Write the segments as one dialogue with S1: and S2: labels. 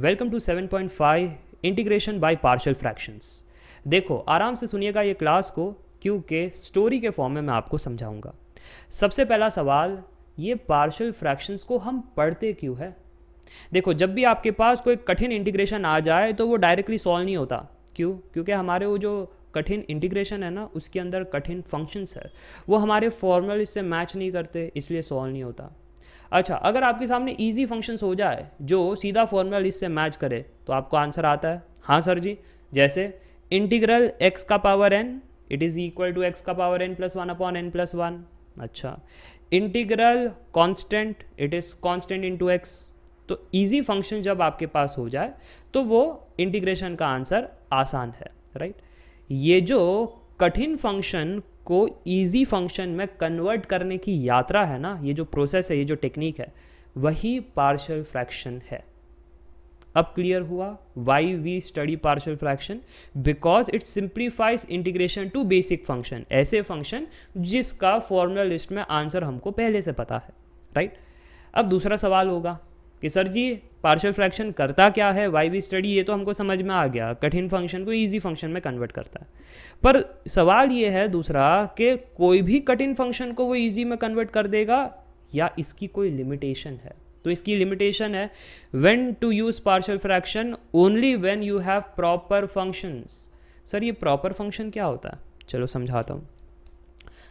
S1: Welcome to 7.5 integration by partial fractions देखो आराम से सुनिएगा ये क्लास को क्योंकि स्टोरी के फॉर्म में मैं आपको समझाऊंगा सबसे पहला सवाल ये पार्शियल फ्रैक्शंस को हम पढ़ते क्यों है देखो जब भी आपके पास कोई कठिन इंटीग्रेशन आ जाए तो वो डायरेक्टली सॉल्व नहीं होता क्यों क्योंकि हमारे वो जो कठिन इंटीग्रेशन है ना उसके अंदर कठिन फंक्शंस है वो हमारे फॉर्मूले से मैच नहीं करते इसलिए सॉल्व नहीं होता अच्छा अगर आपके सामने ईजी फंक्शन हो जाए जो सीधा फॉर्मूला लिस्ट से मैच करे तो आपको आंसर आता है हाँ सर जी जैसे इंटीग्रल एक्स का power N it is equal to X का power N plus one upon N plus one अच्छा integral constant it is constant into X तो इजी फंक्शन जब आपके पास हो जाए तो वो इंटीग्रेशन का आंसर आसान है राइट right? ये जो कठिन फंक्शन को ईजी फंक्शन में कन्वर्ट करने की यात्रा है ना ये जो प्रोसेस है ये जो टेक्निक है वही पार्शल फ्रैक्शन है अब क्लियर हुआ why we study partial fraction because it simplifies integration to basic function ऐसे फंक्शन जिसका फॉर्मूला लिस्ट में आंसर हमको पहले से पता है राइट right? अब दूसरा सवाल होगा कि सर जी पार्शियल फ्रैक्शन करता क्या है वाई वी स्टडी ये तो हमको समझ में आ गया कठिन फंक्शन को ईजी फंक्शन में कन्वर्ट करता है पर सवाल ये है दूसरा कि कोई भी कठिन फंक्शन को वो ईजी में कन्वर्ट कर देगा या इसकी कोई लिमिटेशन है तो इसकी लिमिटेशन है when to use partial fraction only when you have proper functions sir ये प्रॉपर फंक्शन क्या होता है चलो समझाता हूँ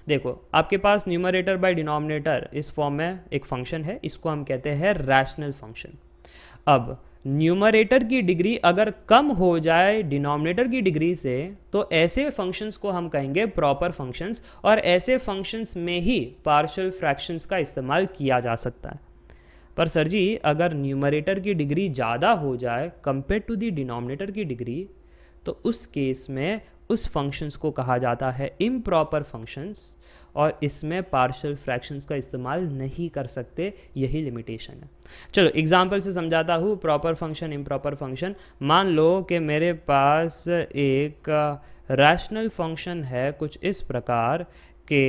S1: देखो आपके पास न्यूमरेटर बाय डिनोमिनेटर इस फॉर्म में एक फंक्शन है इसको हम कहते हैं रैशनल फंक्शन अब न्यूमरेटर की डिग्री अगर कम हो जाए डिनोमिनेटर की डिग्री से तो ऐसे फंक्शंस को हम कहेंगे प्रॉपर फंक्शंस और ऐसे फंक्शंस में ही पार्शियल फ्रैक्शंस का इस्तेमाल किया जा सकता है पर सर जी अगर न्यूमरेटर की डिग्री ज़्यादा हो जाए कंपेयर टू दी डिनोमिनेटर की डिग्री तो उस केस में उस फंक्शंस को कहा जाता है इम प्रॉपर फंक्शंस और इसमें पार्शल फ्रैक्शंस का इस्तेमाल नहीं कर सकते यही लिमिटेशन है चलो एग्जाम्पल से समझाता हूँ proper function improper function मान लो कि मेरे पास एक रैशनल uh, फंक्शन है कुछ इस प्रकार के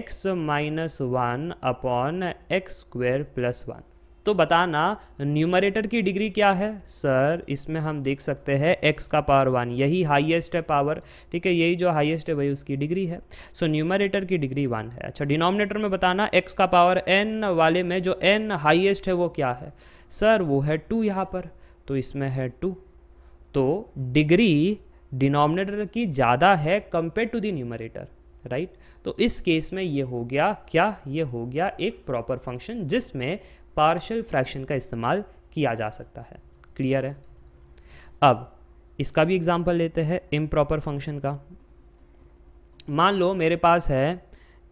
S1: x minus one upon x square plus one तो बताना न्यूमरेटर की डिग्री क्या है सर इसमें हम देख सकते हैं एक्स का पावर वन यही हाईएस्ट है पावर ठीक है यही जो हाईएस्ट है वही उसकी डिग्री है सो so, न्यूमरेटर की डिग्री वन है अच्छा डिनोमिनेटर में बताना एक्स का पावर एन वाले में जो एन हाईएस्ट है वो क्या है सर वो है टू यहाँ पर तो इसमें है टू तो डिग्री डिनोमिनेटर की ज़्यादा है compare to the numerator right तो इस केस में ये हो गया क्या ये हो गया एक प्रॉपर फंक्शन जिसमें पार्शल फ्रैक्शन का इस्तेमाल किया जा सकता है क्लियर है अब इसका भी एग्जाम्पल लेते हैं इम प्रॉपर फंक्शन का मान लो मेरे पास है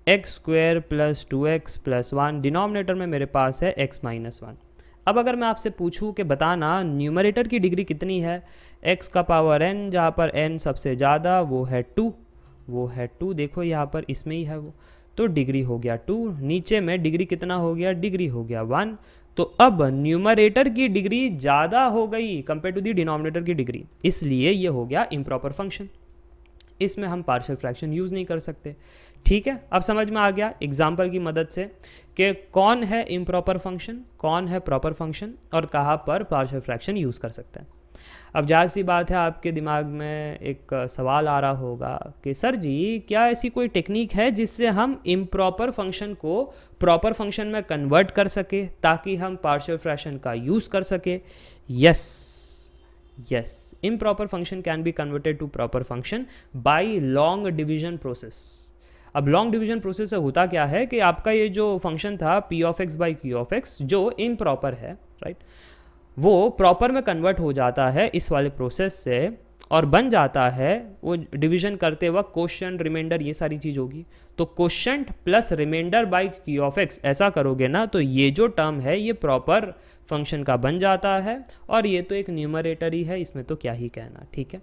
S1: X square plus two x plus one denominator में मेरे पास है एक्स माइनस वन अब अगर मैं आपसे पूछूं कि बताना न्यूमरेटर की डिग्री कितनी है एक्स का पावर एन जहाँ पर एन सबसे ज़्यादा वो है टू वो है टू देखो यहाँ पर इसमें ही है वो तो डिग्री हो गया टू नीचे में डिग्री कितना हो गया डिग्री हो गया वन तो अब न्यूमरेटर की डिग्री ज़्यादा हो गई कंपेयर टू दी डिनोमिनेटर की डिग्री इसलिए ये हो गया इम्प्रॉपर फंक्शन इसमें हम पार्शियल फ्रैक्शन यूज़ नहीं कर सकते ठीक है अब समझ में आ गया एग्जाम्पल की मदद से कि कौन है इम्प्रॉपर फंक्शन कौन है प्रॉपर फंक्शन और कहाँ पर पार्शियल फ्रैक्शन यूज़ कर सकते हैं अब जाहिर सी बात है आपके दिमाग में एक सवाल आ रहा होगा कि सर जी क्या ऐसी कोई टेक्निक है जिससे हम इम्प्रॉपर फंक्शन को प्रॉपर फंक्शन में कन्वर्ट कर सके ताकि हम पार्शियल फ्रैक्शन का यूज़ कर सके yes yes improper function can be converted to proper function by long division process अब लॉन्ग डिवीजन प्रोसेस से होता क्या है कि आपका ये जो फंक्शन था p of x by q of x जो इम्प्रॉपर है राइट right? वो प्रॉपर में कन्वर्ट हो जाता है इस वाले प्रोसेस से और बन जाता है वो डिवीजन करते वक्त क्वेश्चन रिमाइंडर ये सारी चीज़ होगी तो question plus remainder by q of x ऐसा करोगे ना तो ये जो टर्म है ये प्रॉपर फंक्शन का बन जाता है और ये तो एक न्यूमरेटर ही है इसमें तो क्या ही कहना ठीक है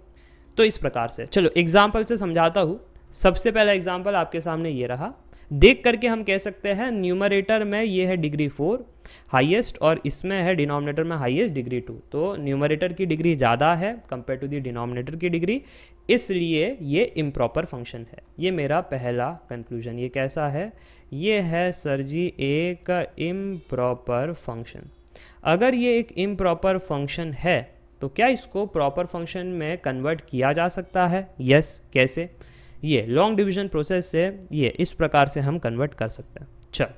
S1: तो इस प्रकार से चलो एग्जाम्पल से समझाता हूँ सबसे पहला एग्जाम्पल आपके सामने ये रहा देख करके हम कह सकते हैं न्यूमरेटर में ये है डिग्री फोर हाईएस्ट और इसमें है डिनोमिनेटर में हाईएस्ट डिग्री टू तो न्यूमरेटर की डिग्री ज़्यादा है कंपेयर टू दी डिनोमिनेटर की डिग्री इसलिए ये इम्प्रॉपर फंक्शन है ये मेरा पहला कंक्लूजन ये कैसा है ये है सर जी एक इम्प्रॉपर फंक्शन अगर ये एक इम्प्रॉपर फंक्शन है तो क्या इसको प्रॉपर फंक्शन में कन्वर्ट किया जा सकता है यस yes, कैसे ये लॉन्ग डिवीजन प्रोसेस से ये इस प्रकार से हम कन्वर्ट कर सकते हैं चल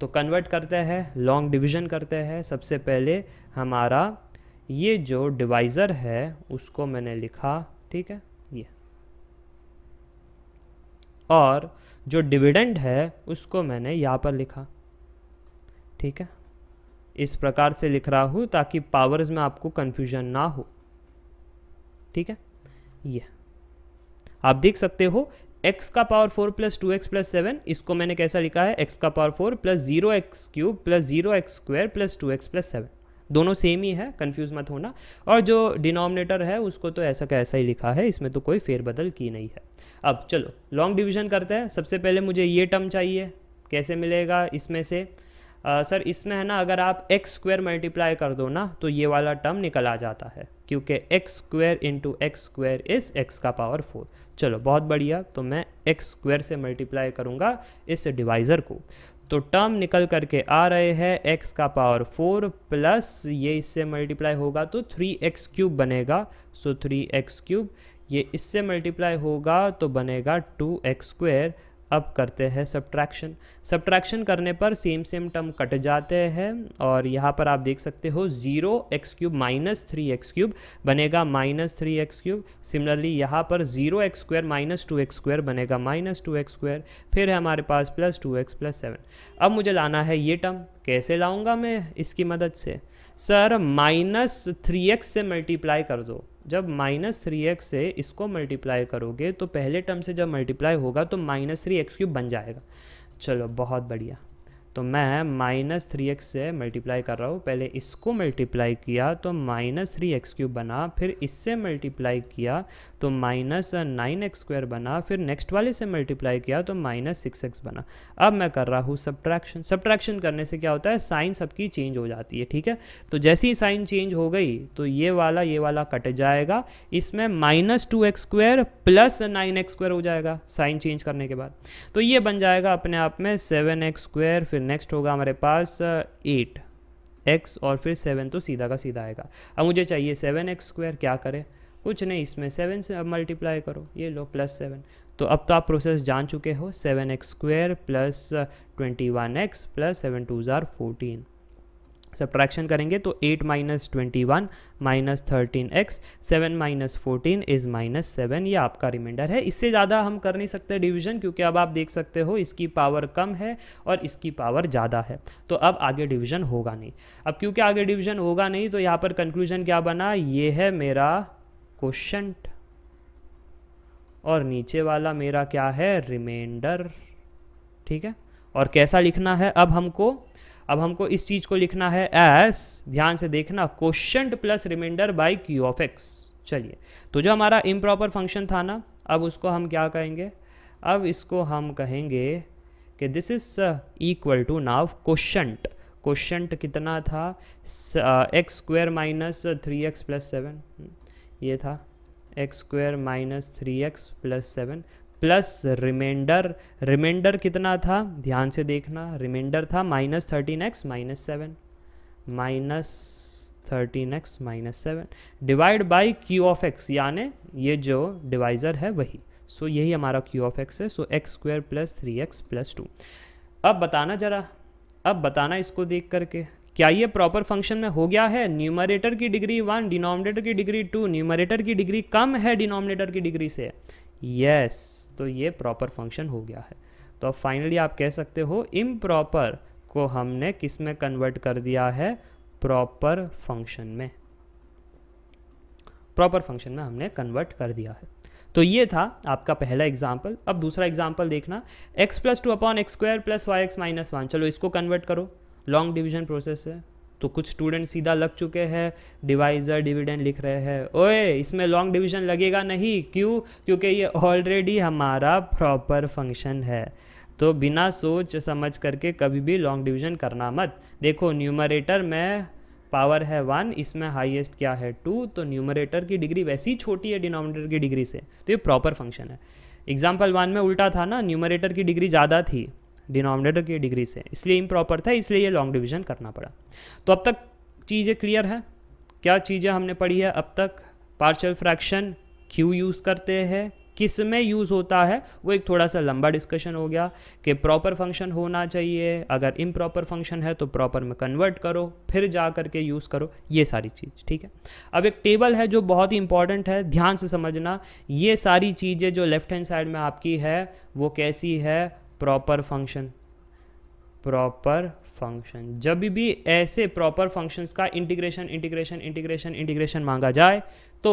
S1: तो कन्वर्ट करते हैं लॉन्ग डिवीजन करते हैं सबसे पहले हमारा ये जो डिवाइज़र है उसको मैंने लिखा ठीक है ये और जो डिविडेंड है उसको मैंने यहाँ पर लिखा ठीक है इस प्रकार से लिख रहा हूँ ताकि पावर्स में आपको कन्फ्यूजन ना हो ठीक है ये आप देख सकते हो x का power four plus two x plus seven इसको मैंने कैसा लिखा है x का power four plus zero x cube plus zero x square plus two x plus seven दोनों सेम ही है कन्फ्यूज़ मत होना और जो डिनोमिनेटर है उसको तो ऐसा का ऐसा ही लिखा है इसमें तो कोई फेरबदल की नहीं है अब चलो लॉन्ग डिविजन करते हैं सबसे पहले मुझे ये टर्म चाहिए कैसे मिलेगा इसमें से आ, सर इसमें है ना अगर आप एक्स स्क्वायर मल्टीप्लाई कर दो ना तो ये वाला टर्म निकल आ जाता है क्योंकि x square into x square इस एक्स का पावर फोर चलो बहुत बढ़िया तो मैं एक्स स्क्वायर से मल्टीप्लाई करूँगा इस डिवाइज़र को तो टर्म निकल करके आ रहे हैं x का पावर फोर प्लस ये इससे मल्टीप्लाई होगा तो थ्री एक्स क्यूब बनेगा सो थ्री एक्स क्यूब ये इससे मल्टीप्लाई होगा तो बनेगा टू एक्स स्क्वेयर अब करते हैं सब्ट्रैक्शन सब्ट्रैक्शन करने पर सेम सेम टर्म कट जाते हैं और यहाँ पर आप देख सकते हो zero x cube minus three x cube बनेगा minus three x cube similarly यहाँ पर zero x square minus two x square बनेगा माइनस टू एक्स स्क्वायर फिर है हमारे पास plus two x plus seven अब मुझे लाना है ये टर्म कैसे लाऊँगा मैं इसकी मदद से सर माइनस थ्री एक्स से मल्टीप्लाई कर दो जब माइनस थ्री एक्स से इसको मल्टीप्लाई करोगे तो पहले टर्म से जब मल्टीप्लाई होगा तो माइनस थ्री एक्स क्यूब बन जाएगा चलो बहुत बढ़िया तो मैं माइनस थ्री एक्स से मल्टीप्लाई कर रहा हूँ पहले इसको मल्टीप्लाई किया तो माइनस थ्री एक्स क्यूब बना फिर इससे मल्टीप्लाई किया तो माइनस नाइन एक्स स्क्वायर बना फिर नेक्स्ट वाले से मल्टीप्लाई किया तो माइनस सिक्स एक्स बना अब मैं कर रहा हूँ सब्ट्रैक्शन सब्ट्रैक्शन करने से क्या होता है साइन सबकी चेंज हो जाती है ठीक है तो जैसे ही साइन चेंज हो गई तो ये वाला ये वाला कट जाएगा इसमें minus two x square plus nine x square हो जाएगा साइन चेंज करने के बाद तो ये बन जाएगा अपने आप में सेवन एक्स स्क्वायर फिर नेक्स्ट होगा हमारे पास एट एक्स और फिर सेवन तो सीधा का सीधा आएगा अब मुझे चाहिए सेवन एक्स स्क्वायर क्या करें कुछ नहीं इसमें सेवन से अब मल्टीप्लाई करो ये लो प्लस सेवन तो अब तो आप प्रोसेस जान चुके हो seven x square plus twenty one x plus seven two are fourteen subtraction करेंगे तो eight minus twenty one minus thirteen x seven minus fourteen is minus seven ये आपका रिमाइंडर है इससे ज़्यादा हम कर नहीं सकते डिवीजन क्योंकि अब आप देख सकते हो इसकी पावर कम है और इसकी पावर ज़्यादा है तो अब आगे डिवीजन होगा नहीं अब क्योंकि आगे डिवीजन होगा नहीं तो यहाँ पर कंक्लूजन क्या बना ये है मेरा क्वेश्चन और नीचे वाला मेरा क्या है रिमाइंडर ठीक है और कैसा लिखना है अब हमको अब हमको इस चीज़ को लिखना है एस ध्यान से देखना question plus remainder by q of x चलिए तो जो हमारा इम्प्रॉपर फंक्शन था ना अब उसको हम क्या कहेंगे अब इसको हम कहेंगे कि this is equal to now question question कितना था x square minus three x plus seven ये था x square minus three x plus seven plus remainder remainder कितना था ध्यान से देखना रिमाइंडर था minus thirteen x minus seven minus thirteen x minus seven divide by q of x यानि ये जो डिवाइज़र है वही सो so, यही हमारा क्यू ऑफ एक्स है so x square plus three x plus two अब बताना ज़रा अब बताना इसको देख करके क्या ये प्रॉपर फंक्शन में हो गया है न्यूमरेटर की डिग्री वन डिनोमिनेटर की डिग्री टू न्यूमरेटर की डिग्री कम है डिनोमिनेटर की डिग्री से यस तो ये प्रॉपर फंक्शन हो गया है तो अब फाइनली आप कह सकते हो इम प्रॉपर को हमने किस में कन्वर्ट कर दिया है प्रॉपर फंक्शन में प्रॉपर फंक्शन में हमने कन्वर्ट कर दिया है तो ये था आपका पहला एग्जाम्पल अब दूसरा एग्जाम्पल देखना x plus two upon x square plus y x minus one चलो इसको कन्वर्ट करो लॉन्ग डिवीजन प्रोसेस है तो कुछ स्टूडेंट सीधा लग चुके हैं डिवाइजर डिविडेंड लिख रहे हैं ओए इसमें लॉन्ग डिवीजन लगेगा नहीं क्यों क्योंकि ये ऑलरेडी हमारा प्रॉपर फंक्शन है तो बिना सोच समझ करके कभी भी लॉन्ग डिवीजन करना मत देखो न्यूमरेटर में पावर है वन इसमें हाईएस्ट क्या है टू तो न्यूमरेटर की डिग्री वैसी छोटी है डिनोमिनेटर की डिग्री से तो ये प्रॉपर फंक्शन है एग्जाम्पल वन में उल्टा था ना न्यूमरेटर की डिग्री ज़्यादा थी डिनोमिनेटर की डिग्री से इसलिए इम्प्रॉपर था इसलिए ये लॉन्ग डिवीजन करना पड़ा तो अब तक चीज़ें क्लियर है क्या चीज़ें हमने पढ़ी है अब तक पार्शल फ्रैक्शन क्यों यूज़ करते हैं किस में यूज़ होता है वो एक थोड़ा सा लंबा डिस्कशन हो गया कि प्रॉपर फंक्शन होना चाहिए अगर इम प्रॉपर फंक्शन है तो प्रॉपर में कन्वर्ट करो फिर जा करके यूज़ करो ये सारी चीज़ ठीक है अब एक टेबल है जो बहुत ही इंपॉर्टेंट है ध्यान से समझना ये सारी चीज़ें जो लेफ्ट हैंड साइड में आपकी है वो कैसी है प्रॉपर फंक्शन प्रॉपर फंक्शन जब भी ऐसे प्रॉपर फंक्शंस का इंटीग्रेशन इंटीग्रेशन इंटीग्रेशन इंटीग्रेशन मांगा जाए तो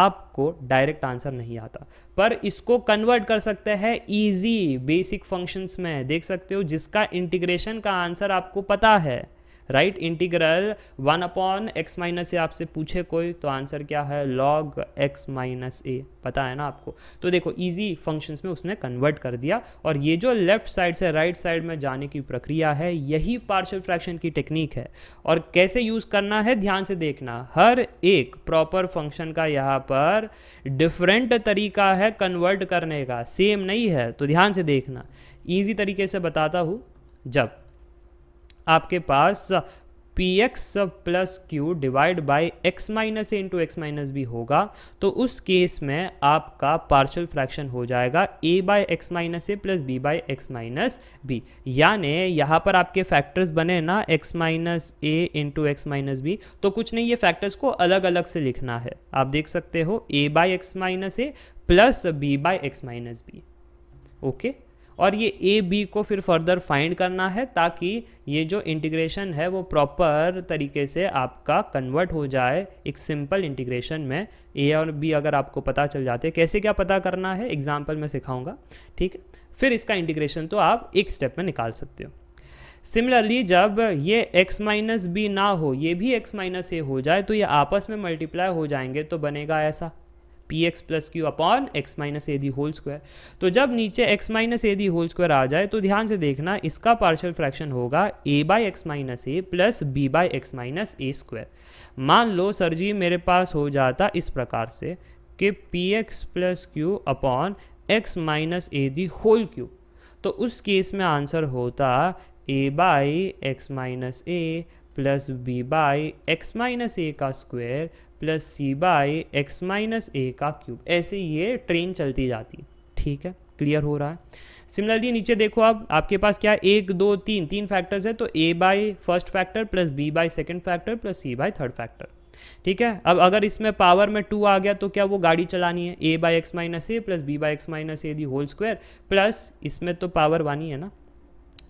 S1: आपको डायरेक्ट आंसर नहीं आता पर इसको कन्वर्ट कर सकते हैं इजी बेसिक फंक्शंस में देख सकते हो जिसका इंटीग्रेशन का आंसर आपको पता है right integral one upon x minus a आपसे पूछे कोई तो आंसर क्या है लॉग एक्स माइनस ए पता है ना आपको तो देखो ईजी फंक्शंस में उसने कन्वर्ट कर दिया और ये जो लेफ्ट साइड से राइट right साइड में जाने की प्रक्रिया है यही पार्शल फ्रैक्शन की टेक्निक है और कैसे यूज़ करना है ध्यान से देखना हर एक प्रॉपर फंक्शन का यहाँ पर डिफरेंट तरीका है कन्वर्ट करने का सेम नहीं है तो ध्यान से देखना ईजी तरीके से बताता हूँ जब आपके पास p x plus q divide by x minus a into x minus b होगा तो उस केस में आपका पार्शियल फ्रैक्शन हो जाएगा a by x minus a plus B by x minus b यानी यहाँ पर आपके फैक्टर्स बने ना x minus a into x minus b तो कुछ नहीं ये फैक्टर्स को अलग अलग से लिखना है आप देख सकते हो a by x minus a plus B by x minus b okay और ये ए बी को फिर फर्दर फाइंड करना है ताकि ये जो इंटीग्रेशन है वो प्रॉपर तरीके से आपका कन्वर्ट हो जाए एक सिंपल इंटीग्रेशन में ए और बी अगर आपको पता चल जाते कैसे क्या पता करना है एग्जाम्पल मैं सिखाऊंगा ठीक है फिर इसका इंटीग्रेशन तो आप एक स्टेप में निकाल सकते हो सिमिलरली जब ये x माइनस बी ना हो ये भी x माइनस ए हो जाए तो ये आपस में मल्टीप्लाई हो जाएंगे तो बनेगा ऐसा p x plus q upon x minus a the whole square तो जब नीचे x minus a the whole square आ जाए तो ध्यान से देखना इसका पार्शियल फ्रैक्शन होगा ए by x minus a plus B by x minus a square मान लो सर जी मेरे पास हो जाता इस प्रकार से कि p x plus q upon x minus a the whole cube तो उस केस में आंसर होता a by x minus a plus B by x minus a का square plus C by x minus a का cube ऐसे ये train चलती जाती ठीक है क्लियर हो रहा है सिमिलरली नीचे देखो आप आपके पास क्या एक दो तीन तीन फैक्टर्स है तो a by first factor plus B by second factor plus C by third factor ठीक है अब अगर इसमें पावर में टू आ गया तो क्या वो गाड़ी चलानी है a by x minus a plus B by x minus a the whole square plus इसमें तो पावर वन ही है ना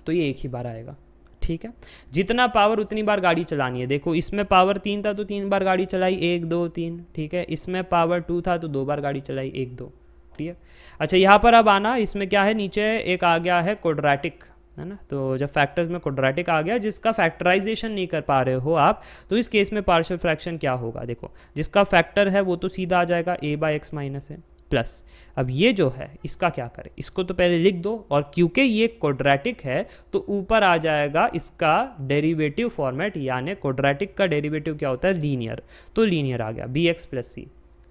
S1: तो ये एक ही बार आएगा ठीक है जितना पावर उतनी बार गाड़ी चलानी है देखो इसमें पावर तीन था तो तीन बार गाड़ी चलाई एक दो तीन ठीक है इसमें पावर टू था तो दो बार गाड़ी चलाई एक दो क्लियर अच्छा यहाँ पर अब आना इसमें क्या है नीचे एक आ गया है कोड्रैटिक है ना तो जब फैक्टर्स में कोड्रैटिक आ गया जिसका फैक्टराइजेशन नहीं कर पा रहे हो आप तो इस केस में पार्शल फ्रैक्शन क्या होगा देखो जिसका फैक्टर है वो तो सीधा आ जाएगा ए बाई एक्स माइनस है प्लस अब ये जो है इसका क्या करें इसको तो पहले लिख दो और क्योंकि ये कोड्रेटिक है तो ऊपर आ जाएगा इसका डेरिवेटिव फॉर्मेट यानी कोड्रेटिक का डेरिवेटिव क्या होता है लीनियर तो लीनियर आ गया b x plus c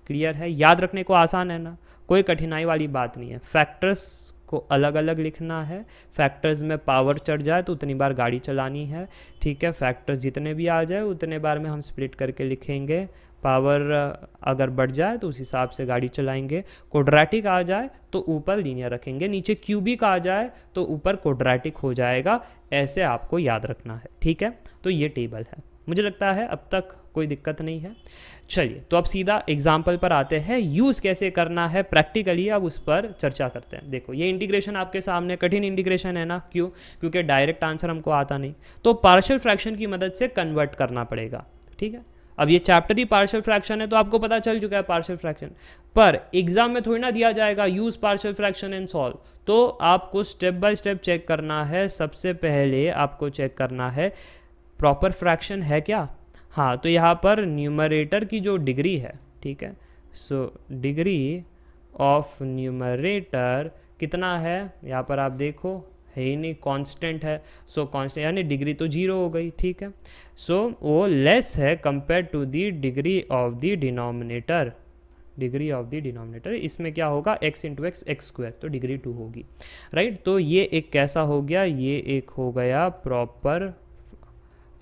S1: clear है याद रखने को आसान है ना कोई कठिनाई वाली बात नहीं है फैक्टर्स को अलग अलग लिखना है फैक्टर्स में पावर चढ़ जाए तो उतनी बार गाड़ी चलानी है ठीक है फैक्टर्स जितने भी आ जाए उतने बार में हम स्प्लिट करके लिखेंगे पावर अगर बढ़ जाए तो उस हिसाब से गाड़ी चलाएंगे कोड्रैटिक आ जाए तो ऊपर लीनियर रखेंगे नीचे क्यूबिक आ जाए तो ऊपर कोड्रैटिक हो जाएगा ऐसे आपको याद रखना है ठीक है तो ये टेबल है मुझे लगता है अब तक कोई दिक्कत नहीं है चलिए तो अब सीधा एग्जाम्पल पर आते हैं यूज़ कैसे करना है प्रैक्टिकली अब उस पर चर्चा करते हैं देखो ये इंटीग्रेशन आपके सामने कठिन इंटीग्रेशन है ना क्यों क्योंकि डायरेक्ट आंसर हमको आता नहीं तो पार्शियल फ्रैक्शन की मदद से कन्वर्ट करना पड़ेगा ठीक है अब ये चैप्टर ही पार्शियल फ्रैक्शन है तो आपको पता चल चुका है पार्शियल फ्रैक्शन पर एग्जाम में थोड़ी ना दिया जाएगा use partial fraction and solve तो आपको स्टेप बाय स्टेप चेक करना है सबसे पहले आपको चेक करना है प्रॉपर फ्रैक्शन है क्या हाँ तो यहाँ पर न्यूमरेटर की जो डिग्री है ठीक है सो डिग्री ऑफ न्यूमरेटर कितना है यहाँ पर आप देखो है ही नहीं कांस्टेंट है सो कांस्टेंट यानी डिग्री तो जीरो हो गई ठीक है सो so, वो लेस है compare to the degree of the denominator degree of the denominator इसमें क्या होगा x into x x square तो डिग्री टू होगी राइट right? तो ये एक कैसा हो गया ये एक हो गया प्रॉपर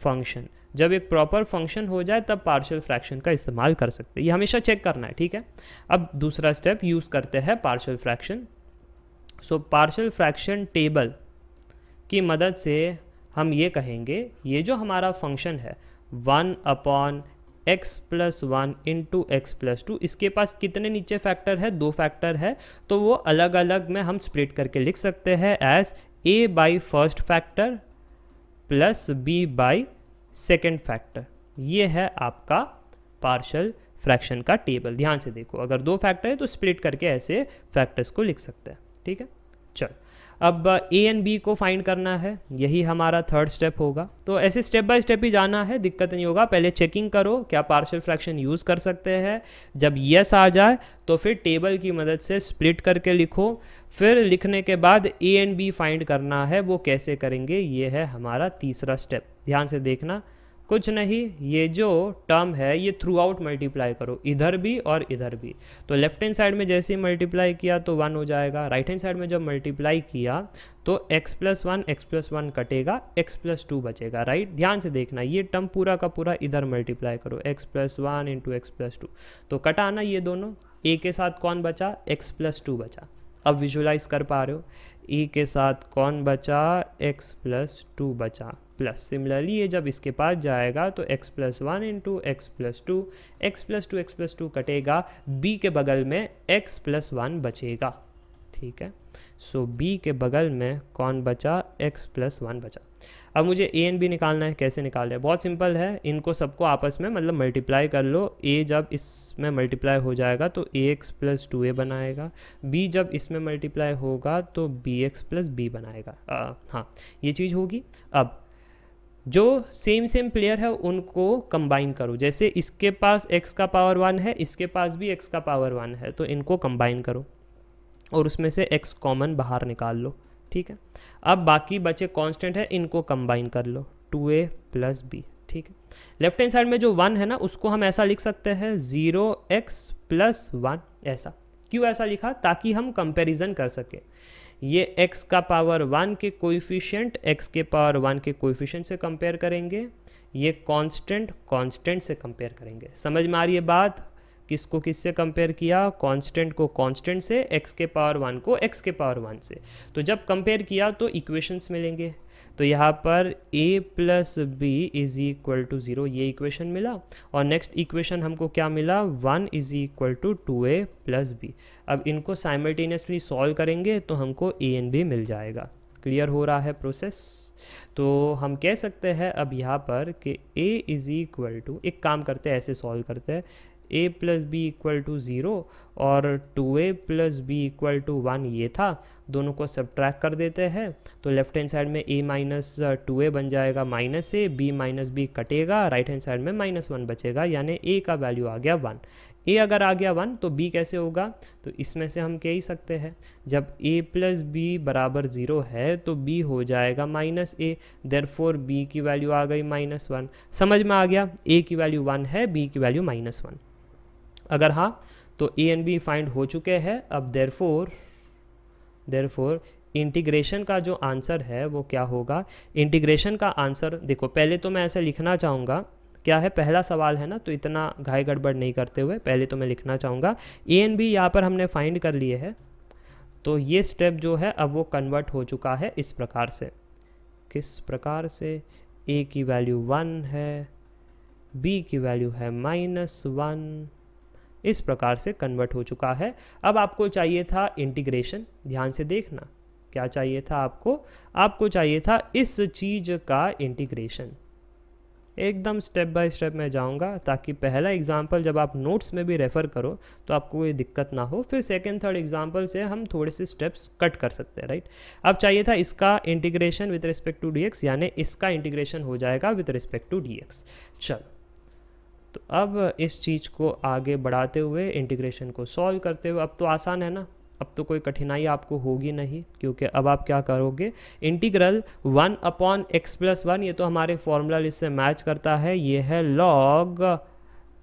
S1: फंक्शन जब एक प्रॉपर फंक्शन हो जाए तब पार्शियल फ्रैक्शन का इस्तेमाल कर सकते हैं ये हमेशा चेक करना है ठीक है अब दूसरा स्टेप यूज़ करते हैं partial fraction so partial fraction table की मदद से हम ये कहेंगे ये जो हमारा फंक्शन है one upon x plus one into x plus two इसके पास कितने नीचे फैक्टर है दो फैक्टर है तो वो अलग अलग में हम स्प्लिट करके लिख सकते हैं as A by first factor plus B by second factor ये है आपका पार्शल फ्रैक्शन का टेबल ध्यान से देखो अगर दो फैक्टर है तो स्प्लिट करके ऐसे फैक्टर्स को लिख सकते हैं ठीक है चल अब ए एंड बी को फाइंड करना है यही हमारा थर्ड स्टेप होगा तो ऐसे स्टेप बाय स्टेप ही जाना है दिक्कत नहीं होगा पहले चेकिंग करो क्या पार्शियल फ्रैक्शन यूज़ कर सकते हैं जब यस आ जाए तो फिर टेबल की मदद से स्प्लिट करके लिखो फिर लिखने के बाद ए एंड बी फाइंड करना है वो कैसे करेंगे ये है हमारा तीसरा स्टेप ध्यान से देखना कुछ नहीं ये जो टर्म है ये थ्रू आउट मल्टीप्लाई करो इधर भी और इधर भी तो लेफ्ट हैंड साइड में जैसे ही मल्टीप्लाई किया तो वन हो जाएगा राइट हैंड साइड में जब मल्टीप्लाई किया तो x plus one x plus one कटेगा x प्लस टू बचेगा राइट ध्यान से देखना ये टर्म पूरा का पूरा इधर मल्टीप्लाई करो x plus one into x plus two तो कटाना ये दोनों ए के साथ कौन बचा x प्लस टू बचा अब विजुलाइज कर पा रहे हो ई के साथ कौन बचा x प्लस टू बचा प्लस सिमिलरली ये जब इसके पास जाएगा तो x plus one into x plus two x plus two x plus two कटेगा b के बगल में x प्लस वन बचेगा ठीक है सो so, b के बगल में कौन बचा x प्लस वन बचा अब मुझे a एन b निकालना है कैसे निकाल है बहुत सिंपल है इनको सबको आपस में मतलब मल्टीप्लाई कर लो a जब इसमें मल्टीप्लाई हो जाएगा तो a x plus two a बनाएगा b जब इसमें मल्टीप्लाई होगा तो बी एक्स प्लस बी बनाएगा आ, हाँ ये चीज़ होगी अब जो सेम सेम प्लेयर है उनको कंबाइन करो जैसे इसके पास एक्स का पावर वन है इसके पास भी एक्स का पावर वन है तो इनको कंबाइन करो और उसमें से एक्स कॉमन बाहर निकाल लो ठीक है अब बाकी बचे कांस्टेंट है इनको कंबाइन कर लो टू ए प्लस बी ठीक है लेफ्ट हैंड साइड में जो वन है ना उसको हम ऐसा लिख सकते हैं ज़ीरो एक्स प्लस वन ऐसा क्यों ऐसा लिखा ताकि हम कंपेरिजन कर सकें ये x का पावर वन के कोइफिशियंट x के पावर वन के कोइफिशियंट से कंपेयर करेंगे ये कांस्टेंट कांस्टेंट से कंपेयर करेंगे समझ में आ रही है बात किसको किससे कंपेयर किया कांस्टेंट को कांस्टेंट से x के पावर वन को x के पावर वन से तो जब कंपेयर किया तो इक्वेशंस मिलेंगे तो यहाँ पर a plus b is equal to zero ये इक्वेशन मिला और नेक्स्ट इक्वेशन हमको क्या मिला one is equal to two a plus b अब इनको साइमल्टेनियसली सॉल्व करेंगे तो हमको ए एन बी मिल जाएगा क्लियर हो रहा है प्रोसेस तो हम कह सकते हैं अब यहाँ पर कि a इज़ इक्वल टू एक काम करते हैं ऐसे सॉल्व करते हैं a plus b equal to zero और two a plus b equal to one ये था दोनों को ट्रैक कर देते हैं तो लेफ्ट हैंड साइड में ए माइनस टू ए बन जाएगा minus a b minus b कटेगा राइट हैंड साइड में माइनस वन बचेगा यानी ए का वैल्यू आ गया वन ए अगर आ गया वन तो बी कैसे होगा तो इसमें से हम कह ही सकते हैं जब ए प्लस बी बराबर ज़ीरो है तो बी हो जाएगा minus a therefore b की वैल्यू आ गई माइनस वन समझ में आ गया ए की वैल्यू वन है बी की वैल्यू माइनस वन अगर हाँ तो ए एंड बी फाइंड हो चुके हैं अब देरफोर देरफोर इंटीग्रेशन का जो आंसर है वो क्या होगा इंटीग्रेशन का आंसर देखो पहले तो मैं ऐसे लिखना चाहूँगा क्या है पहला सवाल है ना तो इतना घाय गड़बड़ नहीं करते हुए पहले तो मैं लिखना चाहूँगा ए एंड बी यहाँ पर हमने फाइंड कर लिए है तो ये स्टेप जो है अब वो कन्वर्ट हो चुका है इस प्रकार से किस प्रकार से ए की वैल्यू वन है बी की वैल्यू है माइनस वन इस प्रकार से कन्वर्ट हो चुका है अब आपको चाहिए था इंटीग्रेशन ध्यान से देखना क्या चाहिए था आपको आपको चाहिए था इस चीज़ का इंटीग्रेशन एकदम स्टेप बाय स्टेप मैं जाऊंगा ताकि पहला एग्जांपल जब आप नोट्स में भी रेफ़र करो तो आपको कोई दिक्कत ना हो फिर सेकंड थर्ड एग्जांपल से हम थोड़े से स्टेप्स कट कर सकते हैं राइट अब चाहिए था इसका integration with respect to d यानी इसका इंटीग्रेशन हो जाएगा विथ रिस्पेक्ट टू डी चलो तो अब इस चीज़ को आगे बढ़ाते हुए इंटीग्रेशन को सॉल्व करते हुए अब तो आसान है ना अब तो कोई कठिनाई आपको होगी नहीं क्योंकि अब आप क्या करोगे integral one upon x plus one ये तो हमारे फॉर्मूला इससे मैच करता है ये है log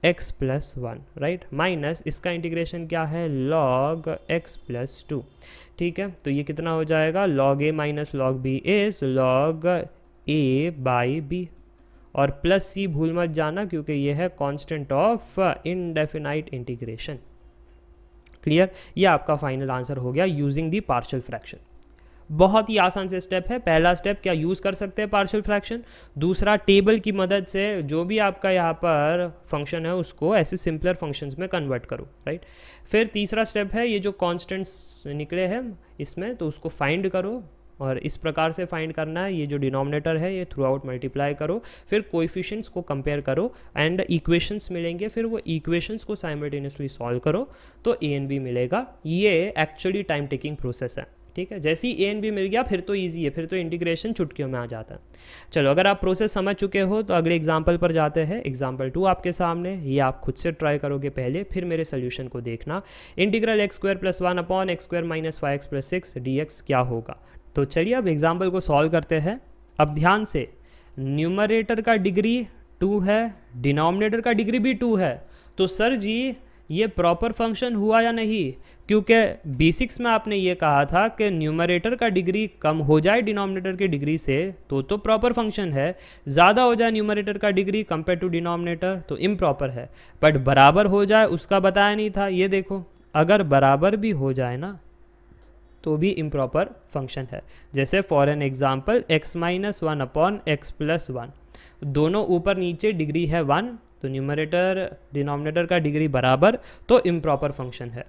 S1: x plus one right minus इसका इंटीग्रेशन क्या है लॉग एक्स प्लस टू ठीक है तो ये कितना हो जाएगा log a minus log b is log a by b और प्लस सी भूल मत जाना क्योंकि ये है constant of indefinite integration clear ये आपका फाइनल आंसर हो गया यूजिंग दी पार्शल फ्रैक्शन बहुत ही आसान से स्टेप है पहला स्टेप क्या यूज़ कर सकते हैं पार्शियल फ्रैक्शन दूसरा टेबल की मदद से जो भी आपका यहाँ पर फंक्शन है उसको ऐसे सिंपलर फंक्शंस में कन्वर्ट करो राइट फिर तीसरा स्टेप है ये जो कांस्टेंट्स निकले हैं इसमें तो उसको फाइंड करो और इस प्रकार से फाइंड करना है ये जो डिनोमिनेटर है ये थ्रू आउट मल्टीप्लाई करो फिर कोइफिशियंट्स को कंपेयर करो एंड इक्वेशंस मिलेंगे फिर वो इक्वेशंस को साइमल्टेनियसली सॉल्व करो तो ए एन बी मिलेगा ये एक्चुअली टाइम टेकिंग प्रोसेस है ठीक है जैसे ही ए एन बी मिल गया फिर तो ईजी है फिर तो इंटीग्रेशन चुटकियों में आ जाता है चलो अगर आप प्रोसेस समझ चुके हो तो अगले एग्जाम्पल पर जाते हैं एग्जाम्पल टू आपके सामने ये आप खुद से ट्राई करोगे पहले फिर मेरे सोल्यूशन को देखना integral x square plus one upon x square minus five x plus six d x क्या होगा तो चलिए अब एग्ज़ाम्पल को सॉल्व करते हैं अब ध्यान से न्यूमरेटर का डिग्री टू है डिनोमिनेटर का डिग्री भी टू है तो सर जी ये प्रॉपर फंक्शन हुआ या नहीं क्योंकि बेसिक्स में आपने ये कहा था कि न्यूमरेटर का डिग्री कम हो जाए डिनोमिनेटर की डिग्री से तो तो प्रॉपर फंक्शन है ज़्यादा हो जाए न्यूमरेटर का डिग्री कंपेयर टू डिनोमिनेटर तो इम है बट बराबर हो जाए उसका बताया नहीं था ये देखो अगर बराबर भी हो जाए ना तो भी इम्प्रॉपर फंक्शन है जैसे for an example x minus one upon x plus one दोनों ऊपर नीचे डिग्री है वन तो न्यूमरेटर डिनोमिनेटर का डिग्री बराबर तो इम्प्रॉपर फंक्शन है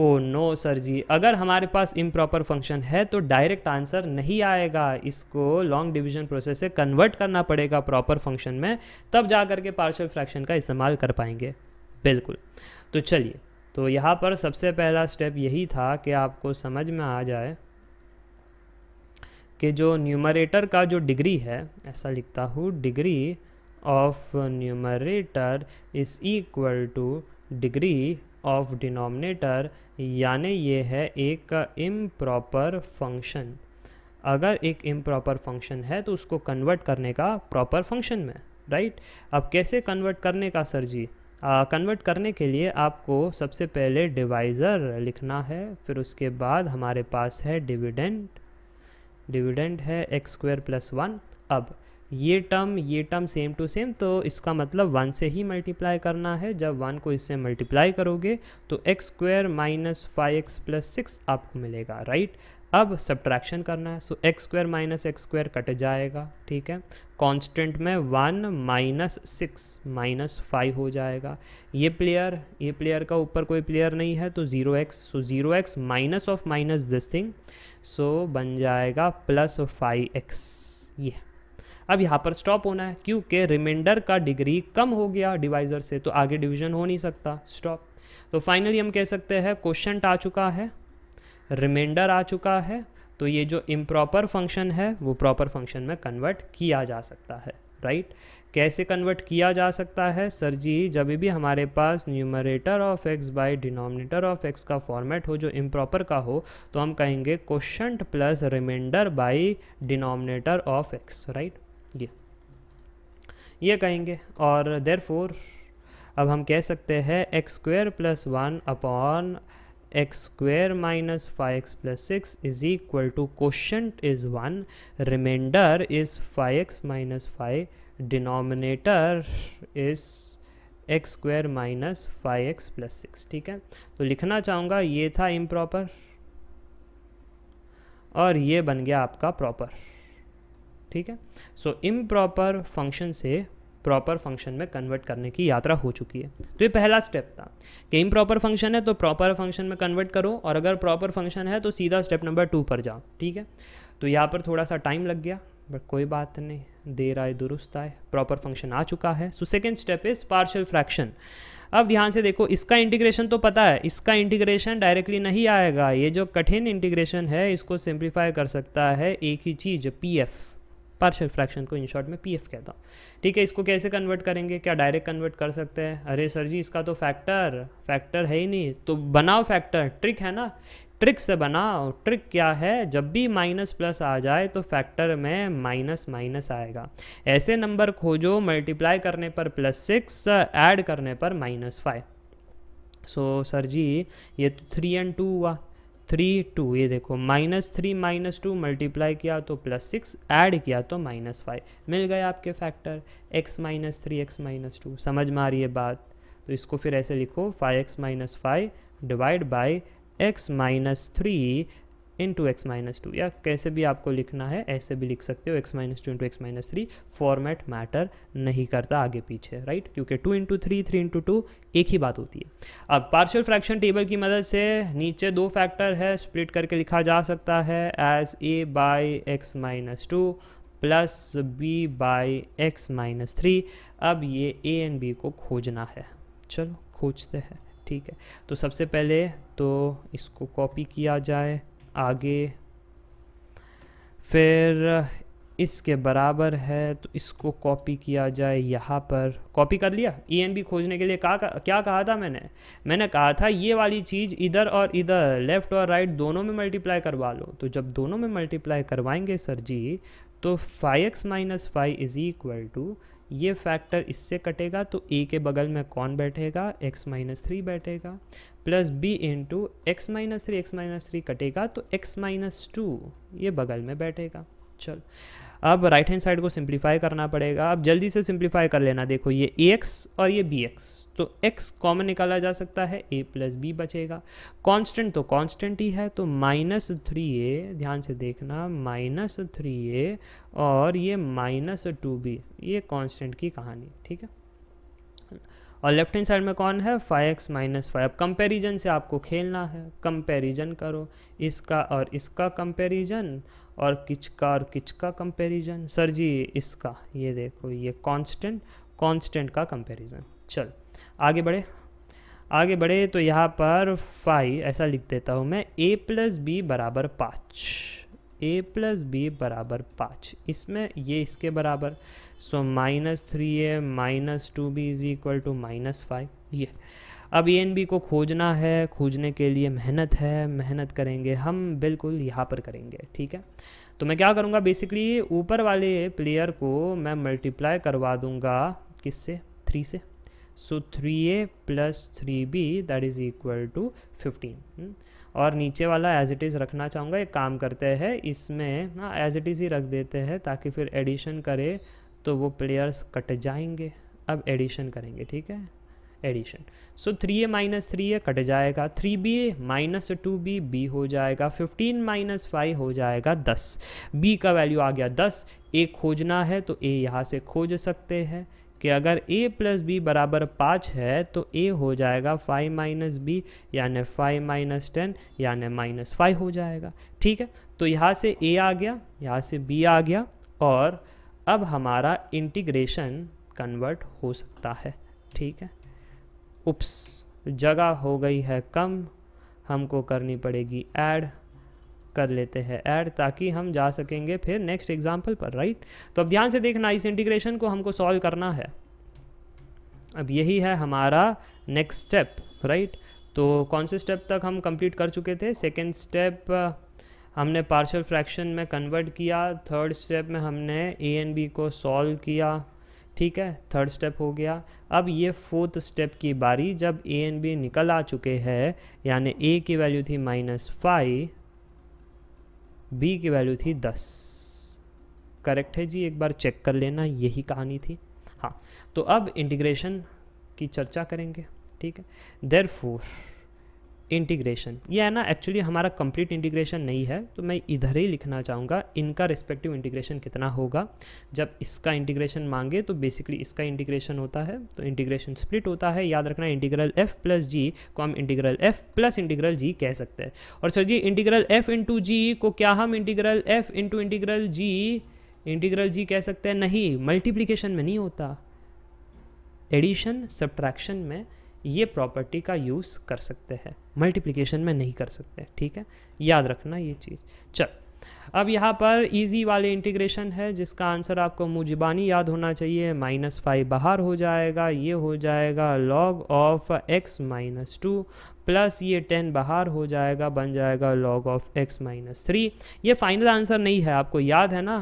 S1: ओ नो सर जी अगर हमारे पास इम्प्रॉपर फंक्शन है तो डायरेक्ट आंसर नहीं आएगा इसको लॉन्ग डिवीजन प्रोसेस से कन्वर्ट करना पड़ेगा प्रॉपर फंक्शन में तब जा करके पार्शल फ्रैक्शन का इस्तेमाल कर पाएंगे बिल्कुल तो चलिए तो यहाँ पर सबसे पहला स्टेप यही था कि आपको समझ में आ जाए कि जो न्यूमरेटर का जो डिग्री है ऐसा लिखता हूँ degree of numerator is equal to degree of denominator यानी ये है एक इम प्रॉपर फंक्शन अगर एक इम प्रॉपर फंक्शन है तो उसको कन्वर्ट करने का प्रॉपर फंक्शन में राइट अब कैसे कन्वर्ट करने का सर जी कन्वर्ट करने के लिए आपको सबसे पहले डिवाइज़र लिखना है फिर उसके बाद हमारे पास है डिविडेंड डिविडेंड है एक्स स्क्वायर प्लस वन अब ये टर्म ये टर्म सेम टू सेम तो इसका मतलब वन से ही मल्टीप्लाई करना है जब वन को इससे मल्टीप्लाई करोगे तो x square minus five x plus six आपको मिलेगा राइट अब सब्ट्रैक्शन करना है so x square minus x square cut जाएगा ठीक है कांस्टेंट में one minus six minus five हो जाएगा ये प्लेयर ये प्लेयर का ऊपर कोई प्लेयर नहीं है तो zero x so zero x minus of minus this thing so बन जाएगा प्लस फाइव एक्स ये अब यहाँ पर स्टॉप होना है क्योंकि रिमाइंडर का डिग्री कम हो गया डिवाइज़र से तो आगे डिविजन हो नहीं सकता स्टॉप तो फाइनली हम कह सकते हैं क्वेश्चन आ चुका है रिमाइंडर आ चुका है तो ये जो इम्प्रॉपर फंक्शन है वो प्रॉपर फंक्शन में कन्वर्ट किया जा सकता है राइट right? कैसे कन्वर्ट किया जा सकता है सर जी जब भी हमारे पास numerator of x by denominator of x का फॉर्मेट हो जो इम्प्रॉपर का हो तो हम कहेंगे question plus remainder by denominator of x right ये ये कहेंगे और देर अब हम कह सकते हैं x square plus one upon x square minus five x plus six is equal to question is one remainder is five x minus five denominator is x square minus five x plus six ठीक है तो लिखना चाहूँगा ये था इम proper और ये बन गया आपका प्रॉपर ठीक है सो इम प्रॉपर फंक्शन से प्रॉपर फंक्शन में कन्वर्ट करने की यात्रा हो चुकी है तो ये पहला स्टेप था कि इम प्रॉपर फंक्शन है तो प्रॉपर फंक्शन में कन्वर्ट करो और अगर प्रॉपर फंक्शन है तो सीधा स्टेप नंबर टू पर जाओ ठीक है तो यहाँ पर थोड़ा सा टाइम लग गया बट कोई बात नहीं देर आए दुरुस्त आए प्रॉपर फंक्शन आ चुका है so second step is partial fraction अब ध्यान से देखो इसका इंटीग्रेशन तो पता है इसका इंटीग्रेशन डायरेक्टली नहीं आएगा ये जो कठिन इंटीग्रेशन है इसको सिंप्लीफाई कर सकता है एक ही चीज़ पी एफ़ पार्शियल फ्रैक्शन को इन शॉर्ट में पी कहता हूँ ठीक है इसको कैसे कन्वर्ट करेंगे क्या डायरेक्ट कन्वर्ट कर सकते हैं अरे सर जी इसका तो फैक्टर फैक्टर है ही नहीं तो बनाओ फैक्टर ट्रिक है ना ट्रिक से बनाओ ट्रिक क्या है जब भी माइनस प्लस आ जाए तो फैक्टर में माइनस माइनस आएगा ऐसे नंबर खोजो मल्टीप्लाई करने पर प्लस सिक्स ऐड करने पर minus five so sir ji ये तो थ्री एंड टू हुआ थ्री टू ये देखो minus three minus two multiply किया तो प्लस सिक्स ऐड किया तो माइनस फाइव मिल गए आपके factor x minus three x minus two समझ में आ रही है बात तो इसको फिर ऐसे लिखो five x minus five divide by x minus three into x minus two या कैसे भी आपको लिखना है ऐसे भी लिख सकते हो x minus two into x minus three format matter नहीं करता आगे पीछे राइट क्योंकि two into three three into two एक ही बात होती है अब पार्शियल फ्रैक्शन टेबल की मदद से नीचे दो फैक्टर है स्प्लिट करके लिखा जा सकता है as A by x minus two plus B by x minus three अब ये ए एंड बी को खोजना है चलो खोजते हैं ठीक है तो सबसे पहले तो इसको कॉपी किया जाए आगे फिर इसके बराबर है तो इसको कॉपी किया जाए यहाँ पर कॉपी कर लिया ई e खोजने के लिए कहा क्या कहा था मैंने मैंने कहा था ये वाली चीज़ इधर और इधर लेफ़्ट और राइट दोनों में मल्टीप्लाई करवा लो तो जब दोनों में मल्टीप्लाई करवाएंगे सर जी तो five x minus five is equal to ये फैक्टर इससे कटेगा तो ए के बगल में कौन बैठेगा एक्स माइनस थ्री बैठेगा plus B into x minus three x minus three कटेगा तो एक्स माइनस टू ये बगल में बैठेगा चलो अब राइट हैंड साइड को सिंप्लीफाई करना पड़ेगा अब जल्दी से सिंप्लीफाई कर लेना देखो ये ए एक्स और ये बी एक्स तो x कॉमन निकाला जा सकता है a प्लस बी बचेगा कांस्टेंट तो कांस्टेंट ही है तो माइनस थ्री ए ध्यान से देखना माइनस थ्री ए और ये माइनस टू बी ये कांस्टेंट की कहानी ठीक है और लेफ्ट हैंड साइड में कौन है फाइव एक्स माइनस फाइव अब कंपेरिजन से आपको खेलना है कंपेरिजन करो इसका और इसका कंपेरिजन और किचका और किचका कंपैरिजन सर जी इसका ये देखो ये कांस्टेंट कांस्टेंट का कंपैरिजन चल आगे बढ़े आगे बढ़े तो यहाँ पर फाइव ऐसा लिख देता हूँ मैं ए प्लस बी बराबर पाँच ए प्लस बी बराबर पाँच इसमें ये इसके बराबर so minus three A minus two B is equal to minus five ये अब ए e को खोजना है खोजने के लिए मेहनत है मेहनत करेंगे हम बिल्कुल यहाँ पर करेंगे ठीक है तो मैं क्या करूँगा बेसिकली ऊपर वाले प्लेयर को मैं मल्टीप्लाई करवा दूँगा किस से थ्री से so three A plus three B that is equal to fifteen और नीचे वाला एज इट इज़ रखना चाहूँगा एक काम करते हैं इसमें ना एज इट इज़ ही रख देते हैं ताकि फिर एडिशन करे तो वो प्लेयर्स कट जाएंगे अब एडिशन करेंगे ठीक है addition so three A minus three A cut जाएगा three B A minus two B B हो जाएगा फिफ्टीन माइनस फाइव हो जाएगा दस बी का वैल्यू आ गया दस ए खोजना है तो ए यहाँ से खोज सकते हैं कि अगर a प्लस बी बराबर पाँच है तो a हो जाएगा फाइव माइनस बी यानि फाइव माइनस टेन यानि माइनस फाइव हो जाएगा ठीक है तो यहाँ से a आ गया यहाँ से b आ गया और अब हमारा इंटीग्रेशन कन्वर्ट हो सकता है ठीक है उप्स जगह हो गई है कम हमको करनी पड़ेगी ऐड कर लेते हैं ऐड ताकि हम जा सकेंगे फिर नेक्स्ट एग्जाम्पल पर राइट तो अब ध्यान से देखना इस इंटीग्रेशन को हमको सॉल्व करना है अब यही है हमारा नेक्स्ट स्टेप राइट तो कौन से स्टेप तक हम कंप्लीट कर चुके थे सेकेंड स्टेप हमने पार्शियल फ्रैक्शन में कन्वर्ट किया थर्ड स्टेप में हमने ए एंड बी को सॉल्व किया ठीक है थर्ड स्टेप हो गया अब ये फोर्थ स्टेप की बारी जब ए एन बी निकल आ चुके हैं यानी ए की वैल्यू थी माइनस फाइव बी की वैल्यू थी दस करेक्ट है जी एक बार चेक कर लेना यही कहानी थी हाँ तो अब इंटीग्रेशन की चर्चा करेंगे ठीक है देर फोर इंटीग्रेशन ये है ना एक्चुअली हमारा कंप्लीट इंटीग्रेशन नहीं है तो मैं इधर ही लिखना चाहूँगा इनका रिस्पेक्टिव इंटीग्रेशन कितना होगा जब इसका इंटीग्रेशन मांगे तो बेसिकली इसका इंटीग्रेशन होता है तो इंटीग्रेशन स्प्लिट होता है याद रखना इंटीग्रल एफ प्लस जी को हम integral f plus integral g कह सकते हैं और sir ji integral f into g को क्या हम integral f into integral g integral g कह सकते हैं नहीं मल्टीप्लीकेशन में नहीं होता एडिशन सब्ट्रैक्शन में ये प्रॉपर्टी का यूज़ कर सकते हैं मल्टीप्लिकेशन में नहीं कर सकते ठीक है याद रखना ये चीज़ चल अब यहाँ पर इजी वाले इंटीग्रेशन है जिसका आंसर आपको मुझबानी याद होना चाहिए माइनस फाइव बाहर हो जाएगा ये हो जाएगा log of x minus two plus ये टेन बाहर हो जाएगा बन जाएगा log of x minus three ये फाइनल आंसर नहीं है आपको याद है ना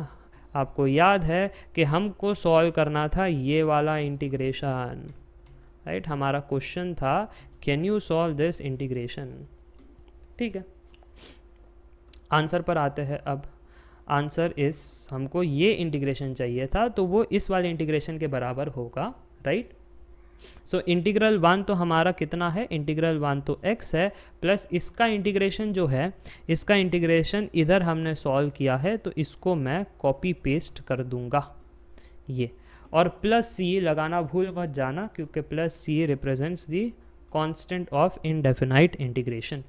S1: आपको याद है कि हमको सॉल्व करना था ये वाला इंटीग्रेशन राइट right? हमारा क्वेश्चन था can you solve this integration ठीक है आंसर पर आते हैं अब आंसर इस हमको ये इंटीग्रेशन चाहिए था तो वो इस वाले इंटीग्रेशन के बराबर होगा राइट सो इंटीग्रल वन तो हमारा कितना है इंटीग्रल वन तो x है प्लस इसका इंटीग्रेशन जो है इसका इंटीग्रेशन इधर हमने सॉल्व किया है तो इसको मैं कॉपी पेस्ट कर दूंगा ये और प्लस सी लगाना भूल मत जाना क्योंकि plus C represents the constant of indefinite integration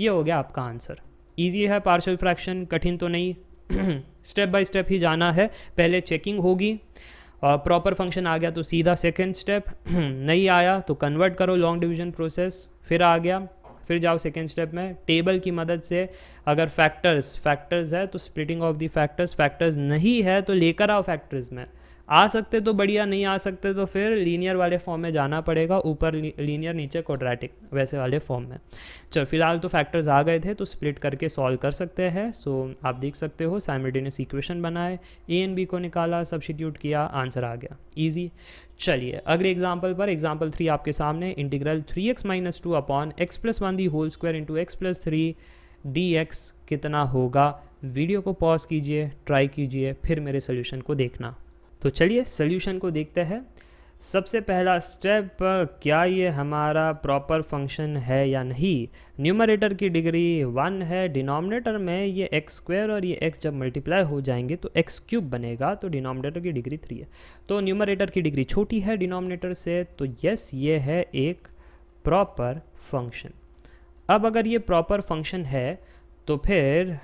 S1: ये हो गया आपका आंसर ईजी है पार्शल फ्रैक्शन कठिन तो नहीं स्टेप बाय स्टेप ही जाना है पहले चेकिंग होगी प्रॉपर फंक्शन आ गया तो सीधा सेकेंड स्टेप नहीं आया तो कन्वर्ट करो लॉन्ग डिविजन प्रोसेस फिर आ गया फिर जाओ सेकेंड स्टेप में टेबल की मदद से अगर फैक्टर्स फैक्टर्स है तो splitting of the factors factors नहीं है तो लेकर आओ फैक्टर्स में आ सकते तो बढ़िया नहीं आ सकते तो फिर लीनियर वाले फॉर्म में जाना पड़ेगा ऊपर लीनियर नीचे कोड्रेटिक वैसे वाले फॉर्म में चलो फिलहाल तो फैक्टर्स आ गए थे तो स्प्लिट करके सॉल्व कर सकते हैं सो so, आप देख सकते हो साइमल्टेनियस इक्वेशन बनाए ए एन बी को निकाला सब्सटीट्यूट किया आंसर आ गया ईजी चलिए अगले एग्जाम्पल पर एग्जाम्पल थ्री आपके सामने integral three x minus two upon x plus one the whole square into x plus three d x कितना होगा वीडियो को पॉज कीजिए ट्राई कीजिए फिर मेरे सोल्यूशन को देखना तो चलिए सोल्यूशन को देखते हैं सबसे पहला स्टेप क्या ये हमारा प्रॉपर फंक्शन है या नहीं न्यूमरेटर की डिग्री वन है डिनोमिनेटर में ये एक्स स्क्वायर और ये एक्स जब मल्टीप्लाई हो जाएंगे तो एक्स क्यूब बनेगा तो डिनोमिनेटर की डिग्री थ्री है तो न्यूमरेटर की डिग्री छोटी है डिनोमिनेटर से तो यस ये है एक प्रॉपर फंक्शन अब अगर ये प्रॉपर फंक्शन है तो फिर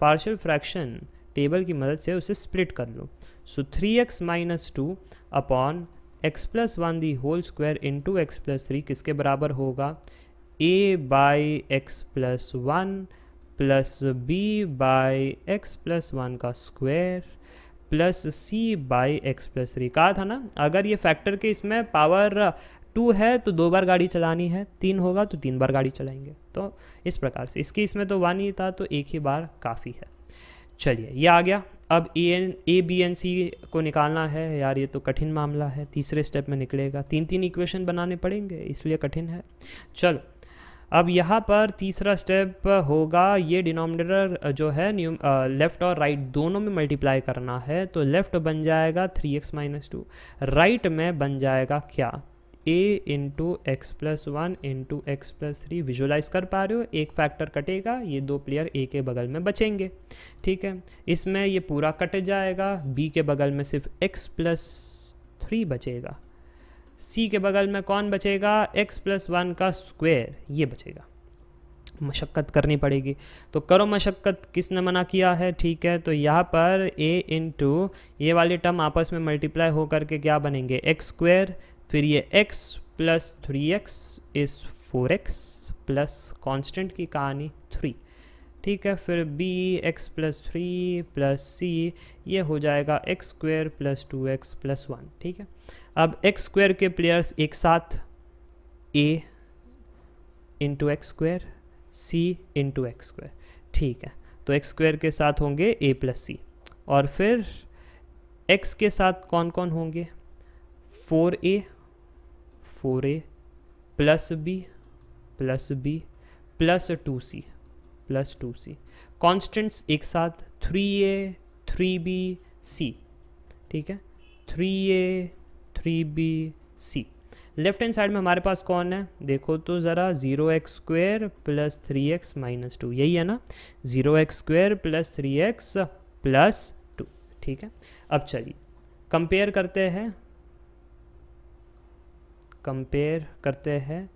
S1: पार्शल फ्रैक्शन टेबल की मदद से उसे स्प्लिट कर लो so three x minus two upon x plus one the whole square into x plus three किसके बराबर होगा ए by x plus one plus B by x plus one का square plus C by x plus three कहा था ना अगर ये factor के इसमें पावर टू है तो दो बार गाड़ी चलानी है तीन होगा तो तीन बार गाड़ी चलाएंगे तो इस प्रकार से इसकी इसमें तो वन ही था तो एक ही बार काफ़ी है चलिए ये आ गया अब A and A B and C को निकालना है यार ये तो कठिन मामला है तीसरे स्टेप में निकलेगा तीन तीन इक्वेशन बनाने पड़ेंगे इसलिए कठिन है चलो अब यहाँ पर तीसरा स्टेप होगा ये डिनोमिनेटर जो है न्यू लेफ़्ट और राइट right दोनों में मल्टीप्लाई करना है तो लेफ़्ट बन जाएगा three x minus two right में बन जाएगा क्या A into x plus one into x plus three visualize कर पा रहे हो एक फैक्टर कटेगा ये दो प्लेयर ए के बगल में बचेंगे ठीक है इसमें ये पूरा कट जाएगा बी के बगल में सिर्फ एक्स प्लस थ्री बचेगा सी के बगल में कौन बचेगा एक्स प्लस वन का स्क्वेयर ये बचेगा मशक्क़त करनी पड़ेगी तो करो मशक्क़त किसने मना किया है ठीक है तो यहाँ पर ए इन टू ये वाले टर्म आपस में मल्टीप्लाई हो करके क्या बनेंगे एक्स स्क्वेयर फिर ये x plus three x is four x plus constant की कहानी थ्री ठीक है फिर b x plus three plus सी ये हो जाएगा x square plus two x plus one ठीक है अब एक्स स्क्वेयर के प्लेयर्स एक साथ a into x square C into x square ठीक है तो एक्स स्क्वेयर के साथ होंगे a प्लस सी और फिर x के साथ कौन कौन होंगे four A four A plus B plus B plus two C plus two C constants एक साथ three A three B C ठीक है three A three B C left hand side में हमारे पास कौन है देखो तो ज़रा zero x square plus three x minus two यही है ना zero x square plus three x plus two ठीक है अब चलिए कंपेयर करते हैं कंपेयर करते हैं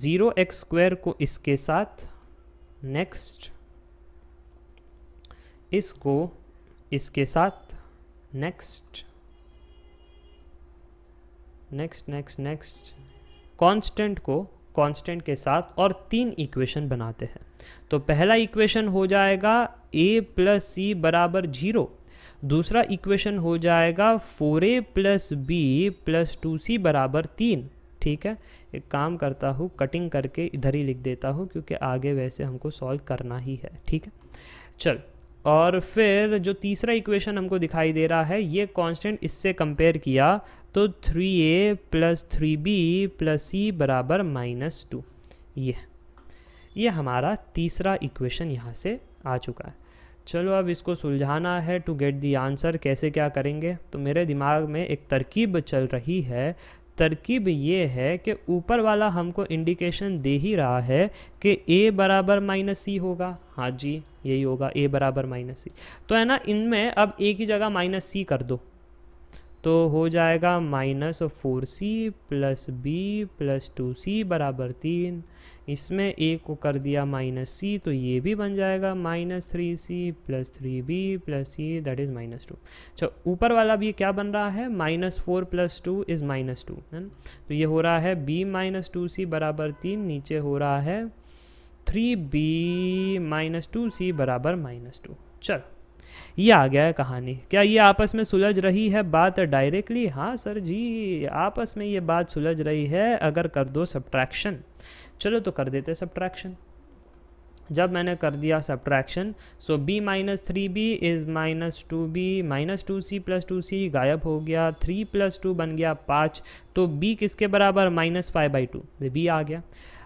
S1: ज़ीरो एक्स स्क्वायर को इसके साथ नेक्स्ट इसको इसके साथ next next next next constant को कांस्टेंट के साथ और तीन इक्वेशन बनाते हैं तो पहला इक्वेशन हो जाएगा ए प्लस सी बराबर जीरो दूसरा इक्वेशन हो जाएगा फोर ए plus B plus two C बराबर तीन ठीक है एक काम करता हूँ कटिंग करके इधर ही लिख देता हूँ क्योंकि आगे वैसे हमको सॉल्व करना ही है ठीक है चल और फिर जो तीसरा इक्वेशन हमको दिखाई दे रहा है ये कांस्टेंट इससे कंपेयर किया तो three A plus three B plus C बराबर माइनस टू ये ये हमारा तीसरा इक्वेशन यहाँ से आ चुका है चलो अब इसको सुलझाना है टू गेट दी आंसर कैसे क्या करेंगे तो मेरे दिमाग में एक तरकीब चल रही है तरकीब ये है कि ऊपर वाला हमको इंडिकेशन दे ही रहा है कि ए बराबर माइनस सी होगा हाँ जी यही होगा ए बराबर माइनस सी तो है ना इनमें अब ए की जगह माइनस सी कर दो तो हो जाएगा minus four C plus B plus two C बराबर तीन इसमें एक को कर दिया माइनस सी तो ये भी बन जाएगा minus three C plus three B plus C that is minus two अच्छा ऊपर वाला भी क्या बन रहा है minus four plus two is minus two है ना तो ये हो रहा है बी माइनस टू सी बराबर तीन नीचे हो रहा है three B minus two C बराबर माइनस टू चलो ये आ गया है कहानी क्या ये आपस में सुलझ रही है बात डायरेक्टली हाँ सर जी आपस में ये बात सुलझ रही है अगर कर दो सब्ट्रैक्शन चलो तो कर देते सब्ट्रैक्शन जब मैंने कर दिया subtraction so B minus three B is minus two B minus two C plus two C गायब हो गया थ्री प्लस टू बन गया पाँच तो बी किसके बराबर minus five by two B आ गया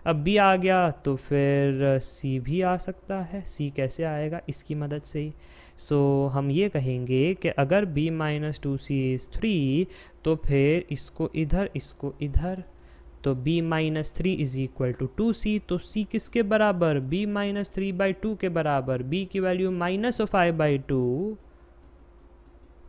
S1: अब बी आ गया तो फिर सी भी आ सकता है सी कैसे आएगा इसकी मदद से ही सो हम ये कहेंगे कि अगर b minus two C is three तो फिर इसको इधर इसको इधर तो b minus three is equal to two C तो c किसके बराबर b minus three by two के बराबर b की value minus of by two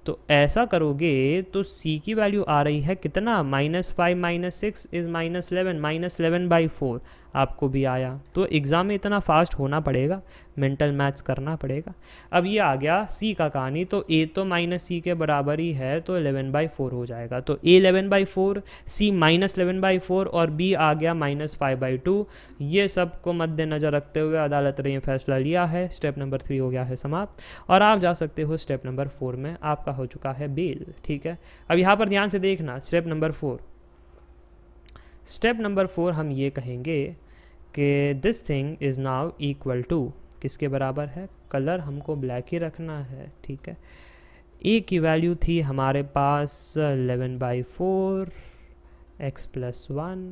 S1: तो ऐसा करोगे तो c की वैल्यू आ रही है कितना minus five minus six is minus eleven minus eleven by four आपको भी आया तो एग्ज़ाम में इतना फास्ट होना पड़ेगा मेंटल मैथ्स करना पड़ेगा अब ये आ गया सी का कहानी तो ए तो माइनस सी के बराबर ही है तो एलेवन बाई फोर हो जाएगा तो A eleven by four C minus eleven by four और बी आ गया माइनस फाइव बाई टू ये सब को मद्देनज़र रखते हुए अदालत ने यह फैसला लिया है स्टेप नंबर थ्री हो गया है समाप्त और आप जा सकते हो स्टेप नंबर फोर में आपका हो चुका है बेल ठीक है अब यहाँ पर ध्यान से देखना step number four step number four हम ये कहेंगे कि this thing is now equal to किसके बराबर है कलर हमको ब्लैक ही रखना है ठीक है ए की वैल्यू थी हमारे पास 11 by four x plus one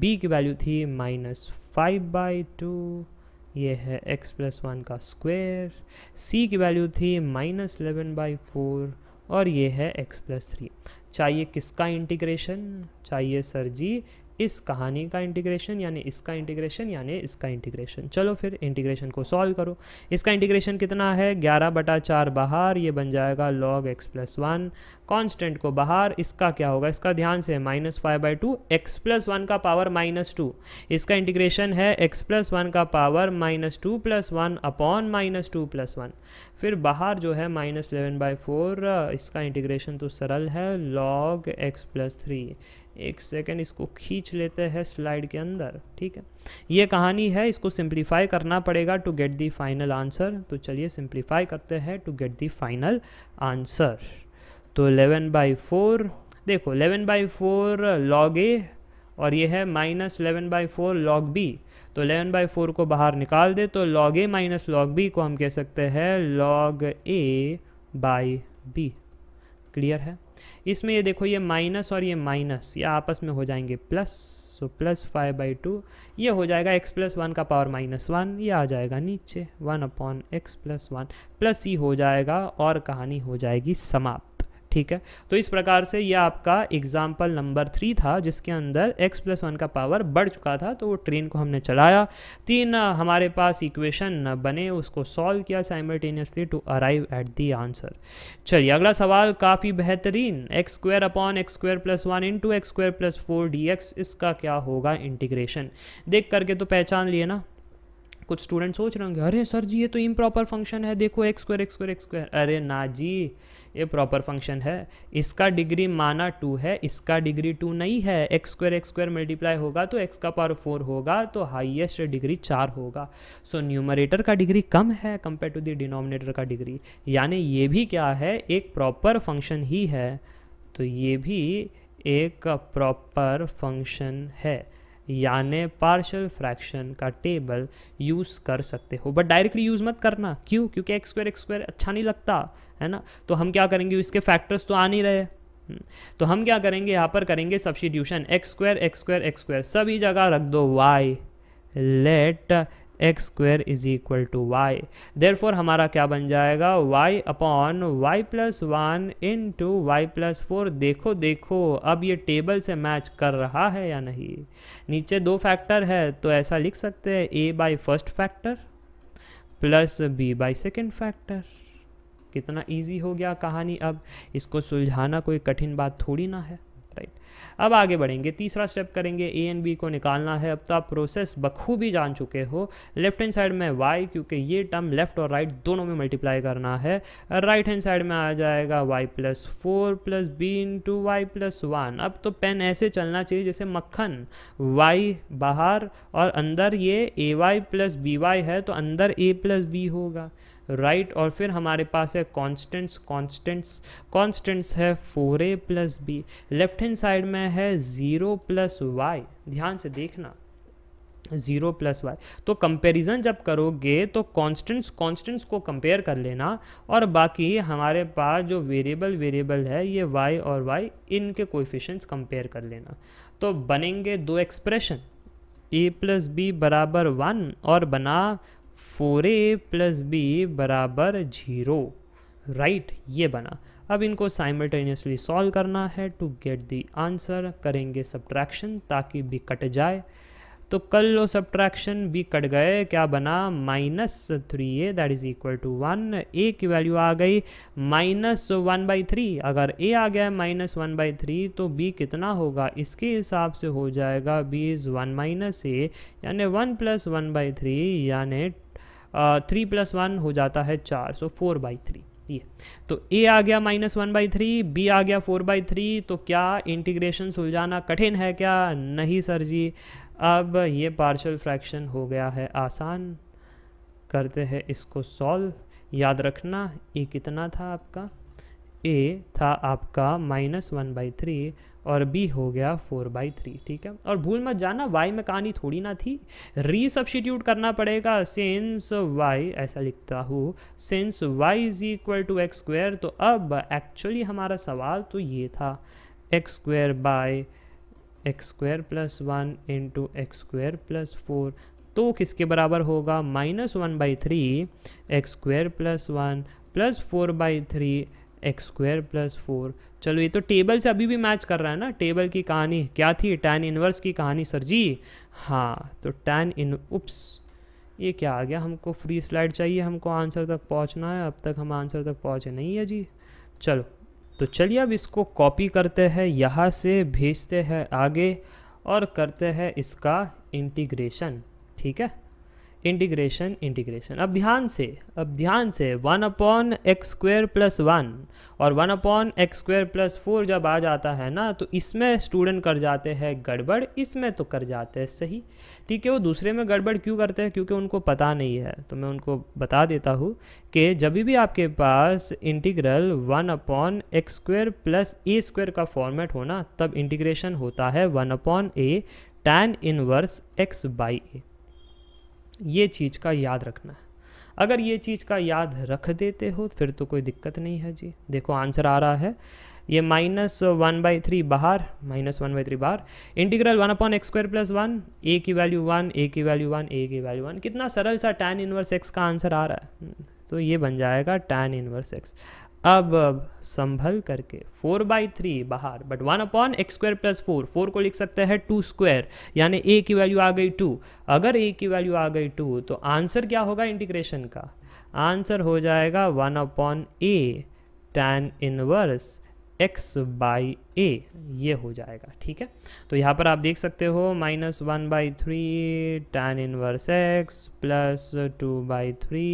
S1: b की वैल्यू थी माइनस फाइव बाई टू ये है एक्स प्लस वन का स्क्वायर सी की वैल्यू थी माइनस एलेवन बाई फोर और ये है एक्स प्लस थ्री चाहिए किसका इंटीग्रेशन चाहिए सर जी इस कहानी का इंटीग्रेशन यानी इसका इंटीग्रेशन यानी इसका इंटीग्रेशन चलो फिर इंटीग्रेशन को सॉल्व करो इसका इंटीग्रेशन कितना है ग्यारह बटा चार बाहर ये बन जाएगा log x plus one constant को बाहर इसका क्या होगा इसका ध्यान से minus five by two x plus one का पावर माइनस टू इसका इंटीग्रेशन है एक्स प्लस वन का power minus two plus one upon minus two plus one फिर बाहर जो है माइनस इलेवन बाई फोर इसका इंटीग्रेशन तो सरल है लॉग एक्स प्लस थ्री एक सेकेंड इसको खींच लेते हैं स्लाइड के अंदर ठीक है ये कहानी है इसको सिंप्लीफाई करना पड़ेगा to get the final answer तो चलिए सिंप्लीफाई करते हैं to get the final answer तो 11 बाई फोर देखो 11 बाई फोर लॉग ए और ये है minus eleven by four log b तो एलेवन बाई फोर को बाहर निकाल दे तो log a minus log b को हम कह सकते हैं log a by b clear है इसमें ये देखो ये माइनस और ये माइनस ये आपस में हो जाएंगे plus so plus five by two ये हो जाएगा एक्स प्लस वन का पावर माइनस वन ये आ जाएगा नीचे one upon x plus one plus ही हो जाएगा और कहानी हो जाएगी समाप्त ठीक है तो इस प्रकार से ये आपका एग्जाम्पल नंबर थ्री था जिसके अंदर x प्लस वन का पावर बढ़ चुका था तो वो ट्रेन को हमने चलाया तीन हमारे पास इक्वेशन बने उसको सॉल्व किया simultaneously to arrive at the answer चलिए अगला सवाल काफ़ी बेहतरीन x square upon x square plus one into x square plus four d x इसका क्या होगा इंटीग्रेशन देख करके तो पहचान लिए ना कुछ स्टूडेंट सोच रहे होंगे अरे सर जी ये तो इम्प्रॉपर फंक्शन है देखो x square x square x square अरे ना जी ये प्रॉपर फंक्शन है इसका डिग्री माना टू है इसका डिग्री टू नहीं है x square x square multiply होगा तो एक्स का पावर फोर होगा तो हाईएस्ट डिग्री चार होगा सो so, न्यूमरेटर का डिग्री कम है कंपेयर टू द डिनोमिनेटर का डिग्री यानी ये भी क्या है एक प्रॉपर फंक्शन ही है तो ये भी एक प्रॉपर फंक्शन है यानि पार्शल फ्रैक्शन का टेबल यूज़ कर सकते हो बट डायरेक्टली यूज़ मत करना क्यों क्योंकि एक्स स्क्वायर एक्स स्क्वायर अच्छा नहीं लगता है ना तो हम क्या करेंगे इसके फैक्टर्स तो आ नहीं रहे हम्म। तो हम क्या करेंगे यहाँ पर करेंगे substitution x square x square x square सभी जगह रख दो y let x square is equal to y there हमारा क्या बन जाएगा y upon y plus one into y plus four देखो देखो अब ये टेबल से मैच कर रहा है या नहीं नीचे दो फैक्टर है तो ऐसा लिख सकते हैं a by first factor plus B by second factor कितना इजी हो गया कहानी अब इसको सुलझाना कोई कठिन बात थोड़ी ना है अब आगे बढ़ेंगे तीसरा स्टेप करेंगे ए एंड बी को निकालना है अब तो आप प्रोसेस बखूबी जान चुके हो लेफ्ट हैंड साइड में वाई क्योंकि ये टर्म लेफ्ट और राइट दोनों में मल्टीप्लाई करना है राइट हैंड साइड में आ जाएगा y plus four plus B into y plus one अब तो पेन ऐसे चलना चाहिए जैसे मक्खन वाई बाहर और अंदर ये a y plus b y है तो अंदर ए प्लस बी होगा राइट right? और फिर हमारे पास है कॉन्स्टेंट्स कॉन्स्टेंट्स कॉन्स्टेंट्स है फोर ए plus b left hand side में है ज़ीरो प्लस वाई ध्यान से देखना ज़ीरो प्लस वाई तो कंपैरिजन जब करोगे तो कॉन्स्टेंट्स कॉन्स्टेंट्स को कंपेयर कर लेना और बाकी हमारे पास जो वेरिएबल वेरिएबल है ये वाई और वाई इनके कोफिशेंट्स कंपेयर कर लेना तो बनेंगे दो एक्सप्रेशन ए प्लस बी बराबर वन और बना फोर ए प्लस बी बराबर जीरो राइट ये बना अब इनको साइमल्टेनियसली सॉल्व करना है टू गेट दी आंसर करेंगे सब्ट्रैक्शन ताकि बी कट जाए तो कल लो सब्ट्रैक्शन बी कट गए क्या बना minus three a that is equal to one a की वैल्यू आ गई माइनस वन बाई थ्री अगर ए आ गया माइनस वन बाई थ्री तो बी कितना होगा इसके हिसाब से हो जाएगा b is one minus a यानि one plus one by three यानि थ्री प्लस वन हो जाता है चार सो फोर बाई थ्री ये तो ए आ गया minus one by three b आ गया फोर बाई थ्री तो क्या इंटीग्रेशन सुलझाना कठिन है क्या नहीं सर जी अब ये पार्शल फ्रैक्शन हो गया है आसान करते हैं इसको सॉल्व याद रखना ए कितना था आपका ए था आपका माइनस वन बाई थ्री और बी हो गया फोर बाई थ्री ठीक है और भूल मत जाना वाई में कहानी थोड़ी ना थी रीसब्स्टिट्यूट करना पड़ेगा सेंस वाई ऐसा लिखता हूँ since y is equal to x square तो अब एक्चुअली हमारा सवाल तो ये था x square by x square plus one into x square plus four तो किसके बराबर होगा minus one by three x square plus one plus four by three x square plus four चलो ये तो टेबल से अभी भी मैच कर रहा है ना टेबल की कहानी क्या थी टैन इनवर्स की कहानी सर जी हाँ तो टैन इन उप्स ये क्या आ गया हमको फ्री स्लाइड चाहिए हमको आंसर तक पहुंचना है अब तक हम आंसर तक पहुंचे नहीं है जी चलो तो चलिए अब इसको कॉपी करते हैं यहाँ से भेजते हैं आगे और करते हैं इसका इंटीग्रेशन ठीक है इंटीग्रेशन इंटीग्रेशन अब ध्यान से अब ध्यान से one upon x square plus one और one upon x square plus four जब आ जाता है ना तो इसमें स्टूडेंट कर जाते हैं गड़बड़ इसमें तो कर जाते हैं सही ठीक है वो दूसरे में गड़बड़ क्यों करते हैं क्योंकि उनको पता नहीं है तो मैं उनको बता देता हूँ कि जब भी आपके पास integral one upon x square plus a square का फॉर्मेट होना तब इंटीग्रेशन होता है one upon a tan inverse x by a ये चीज़ का याद रखना है अगर ये चीज़ का याद रख देते हो फिर तो कोई दिक्कत नहीं है जी देखो आंसर आ रहा है ये माइनस वन बाई थ्री बाहर माइनस वन बाई थ्री बाहर integral one upon x square plus one a की वैल्यू वन ए की वैल्यू वन ए की वैल्यू वन कितना सरल सा टैन इनवर्स एक्स का आंसर आ रहा है तो ये बन जाएगा टैन इनवर्स एक्स अब अब संभल करके फोर बाई थ्री बाहर but one upon x square plus four four को लिख सकते हैं टू स्क्वायर यानी ए की वैल्यू आ गई टू अगर ए की वैल्यू आ गई टू तो आंसर क्या होगा इंटीग्रेशन का आंसर हो जाएगा one upon a tan inverse x by a ये हो जाएगा ठीक है तो यहाँ पर आप देख सकते हो minus one by three tan inverse x plus two by three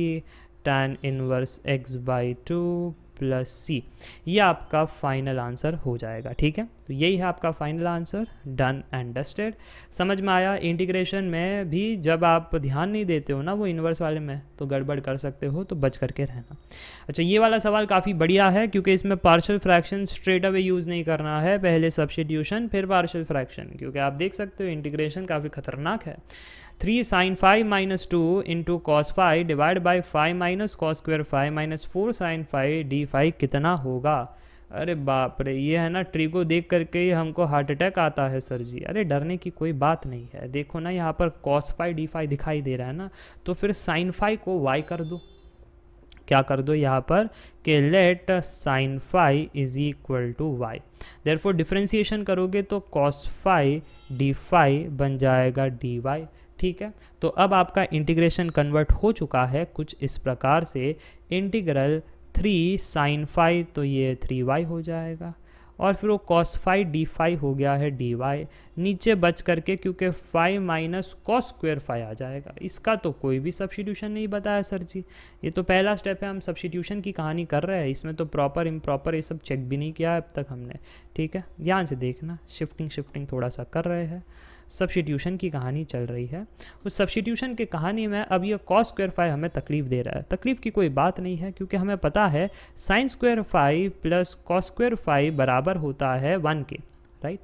S1: tan inverse x by two plus सी ये आपका फाइनल आंसर हो जाएगा ठीक है तो यही है आपका final answer done and dusted समझ में आया इंटीग्रेशन में भी जब आप ध्यान नहीं देते हो ना वो इन्वर्स वाले में तो गड़बड़ कर सकते हो तो बच करके रहना अच्छा ये वाला सवाल काफ़ी बढ़िया है क्योंकि इसमें partial fraction straight away use नहीं करना है पहले सब्सिट्यूशन फिर पार्शल फ्रैक्शन क्योंकि आप देख सकते हो इंटीग्रेशन काफ़ी खतरनाक है three sine five minus two into cos five divide by five minus cos square five minus four sine five d five कितना होगा अरे बाप रे ये है ना ट्री को देख करके ही हमको हार्ट अटैक आता है सर जी अरे डरने की कोई बात नहीं है देखो ना यहाँ पर कॉस फाइव डी फाइव दिखाई दे रहा है ना तो फिर साइन फाइव को वाई कर दो क्या कर दो यहाँ पर कि let sine five is equal to y there differentiation करोगे तो कॉस फाइव डी फाइव बन जाएगा डी वाई ठीक है तो अब आपका इंटीग्रेशन कन्वर्ट हो चुका है कुछ इस प्रकार से इंटीग्रल थ्री साइन फाइव तो ये थ्री वाई हो जाएगा और फिर वो कॉस फाइव डी फाइव हो गया है डी वाई नीचे बच करके क्योंकि five minus cos square five आ जाएगा इसका तो कोई भी सब्सटीट्यूशन नहीं बताया सर जी ये तो पहला स्टेप है हम सब्सटीट्यूशन की कहानी कर रहे हैं इसमें तो प्रॉपर इम्प्रॉपर ये सब चेक भी नहीं किया है अब तक हमने ठीक है ध्यान से देखना शिफ्टिंग शिफ्टिंग थोड़ा सा कर रहे हैं सब्सिट्यूशन की कहानी चल रही है उस सब्सिट्यूशन की कहानी में अब ये कॉस स्क्वेयर फाइव हमें तकलीफ दे रहा है तकलीफ की कोई बात नहीं है क्योंकि हमें पता है sines square five plus cos square five बराबर होता है वन के राइट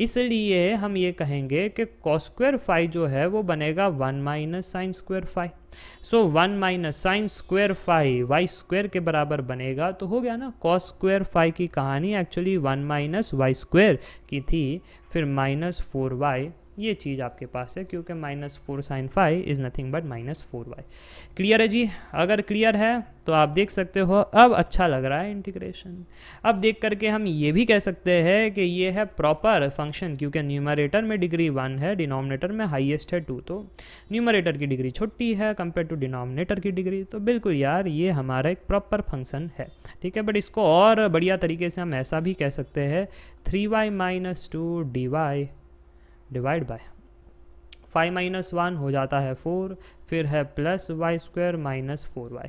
S1: इसलिए हम ये कहेंगे कि कॉस्क्वेयर फाई जो है वो बनेगा one minus sine square phi so one minus sine square phi y square के बराबर बनेगा तो हो गया ना कॉस फाई की कहानी actually one minus y square की थी फिर माइनस फोर वाई ये चीज़ आपके पास है क्योंकि minus four sine five is nothing but minus four y clear है जी अगर क्लियर है तो आप देख सकते हो अब अच्छा लग रहा है इंटीग्रेशन अब देख करके हम ये भी कह सकते हैं कि ये है प्रॉपर फंक्शन क्योंकि न्यूमरेटर में डिग्री वन है डिनोमिनेटर में हाईएस्ट है टू तो न्यूमरेटर की डिग्री छोटी है कंपेयर टू डिनोमिनेटर की डिग्री तो बिल्कुल यार ये हमारा एक प्रॉपर फंक्शन है ठीक है बट इसको और बढ़िया तरीके से हम ऐसा भी कह सकते हैं three y minus two d y divide by five minus one हो जाता है फोर फिर है plus y square minus four y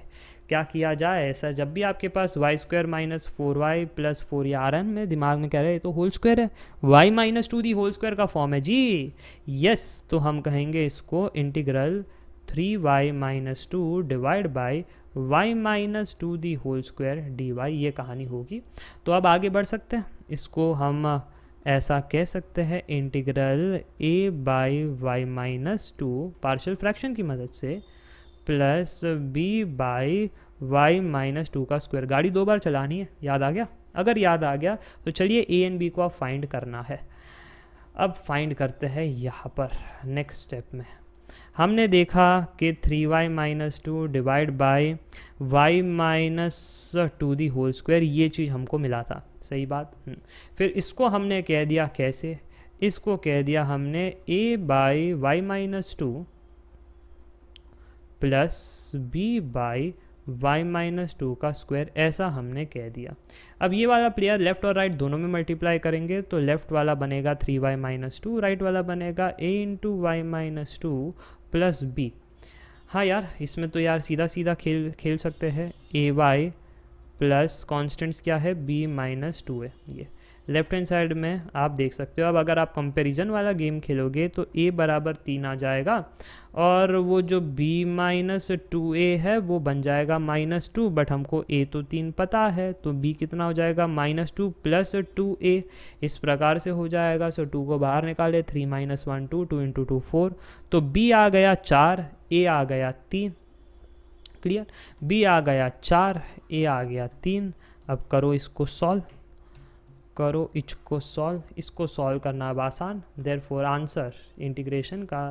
S1: क्या किया जाए ऐसा जब भी आपके पास y square minus four y plus four या आर एन में दिमाग में कह रहे हैं तो होल स्क्वायर है y minus two the whole square का फॉर्म है जी यस तो हम कहेंगे इसको integral three y minus two divide by y minus two the whole square d y ये कहानी होगी तो अब आगे बढ़ सकते हैं इसको हम ऐसा कह सकते हैं integral a by y minus two partial fraction की मदद से plus B by y minus two का स्क्वायर गाड़ी दो बार चलानी है याद आ गया अगर याद आ गया तो चलिए ए एंड बी को आप फाइंड करना है अब फाइंड करते हैं यहाँ पर नेक्स्ट स्टेप में हमने देखा कि three y minus two divide by y minus two the whole square ये चीज़ हमको मिला था सही बात हम्म। फिर इसको हमने कह दिया कैसे इसको कह दिया हमने a by y minus two plus B by y minus two का स्क्वायर ऐसा हमने कह दिया अब ये वाला प्लेयर लेफ्ट और राइट दोनों में मल्टीप्लाई करेंगे तो लेफ्ट वाला बनेगा three y minus two right वाला बनेगा a into y minus two plus b हाँ यार इसमें तो यार सीधा सीधा खेल खेल सकते हैं ए वाई प्लस कॉन्स्टेंट्स क्या है बी माइनस टू ए ये लेफ्ट हैंड साइड में आप देख सकते हो अब अगर आप कंपैरिजन वाला गेम खेलोगे तो ए बराबर तीन आ जाएगा और वो जो बी माइनस टू ए है वो बन जाएगा माइनस टू बट हमको ए तो तीन पता है तो बी कितना हो जाएगा minus two plus two a इस प्रकार से हो जाएगा सो टू को बाहर निकाले three minus one two two into two four तो बी आ गया चार ए आ गया तीन क्लियर बी आ गया चार ए आ गया तीन अब करो इसको सॉल्व करो इसको सॉल्व इसको सॉल्व करना अब आसान देर फोर आंसर इंटीग्रेशन का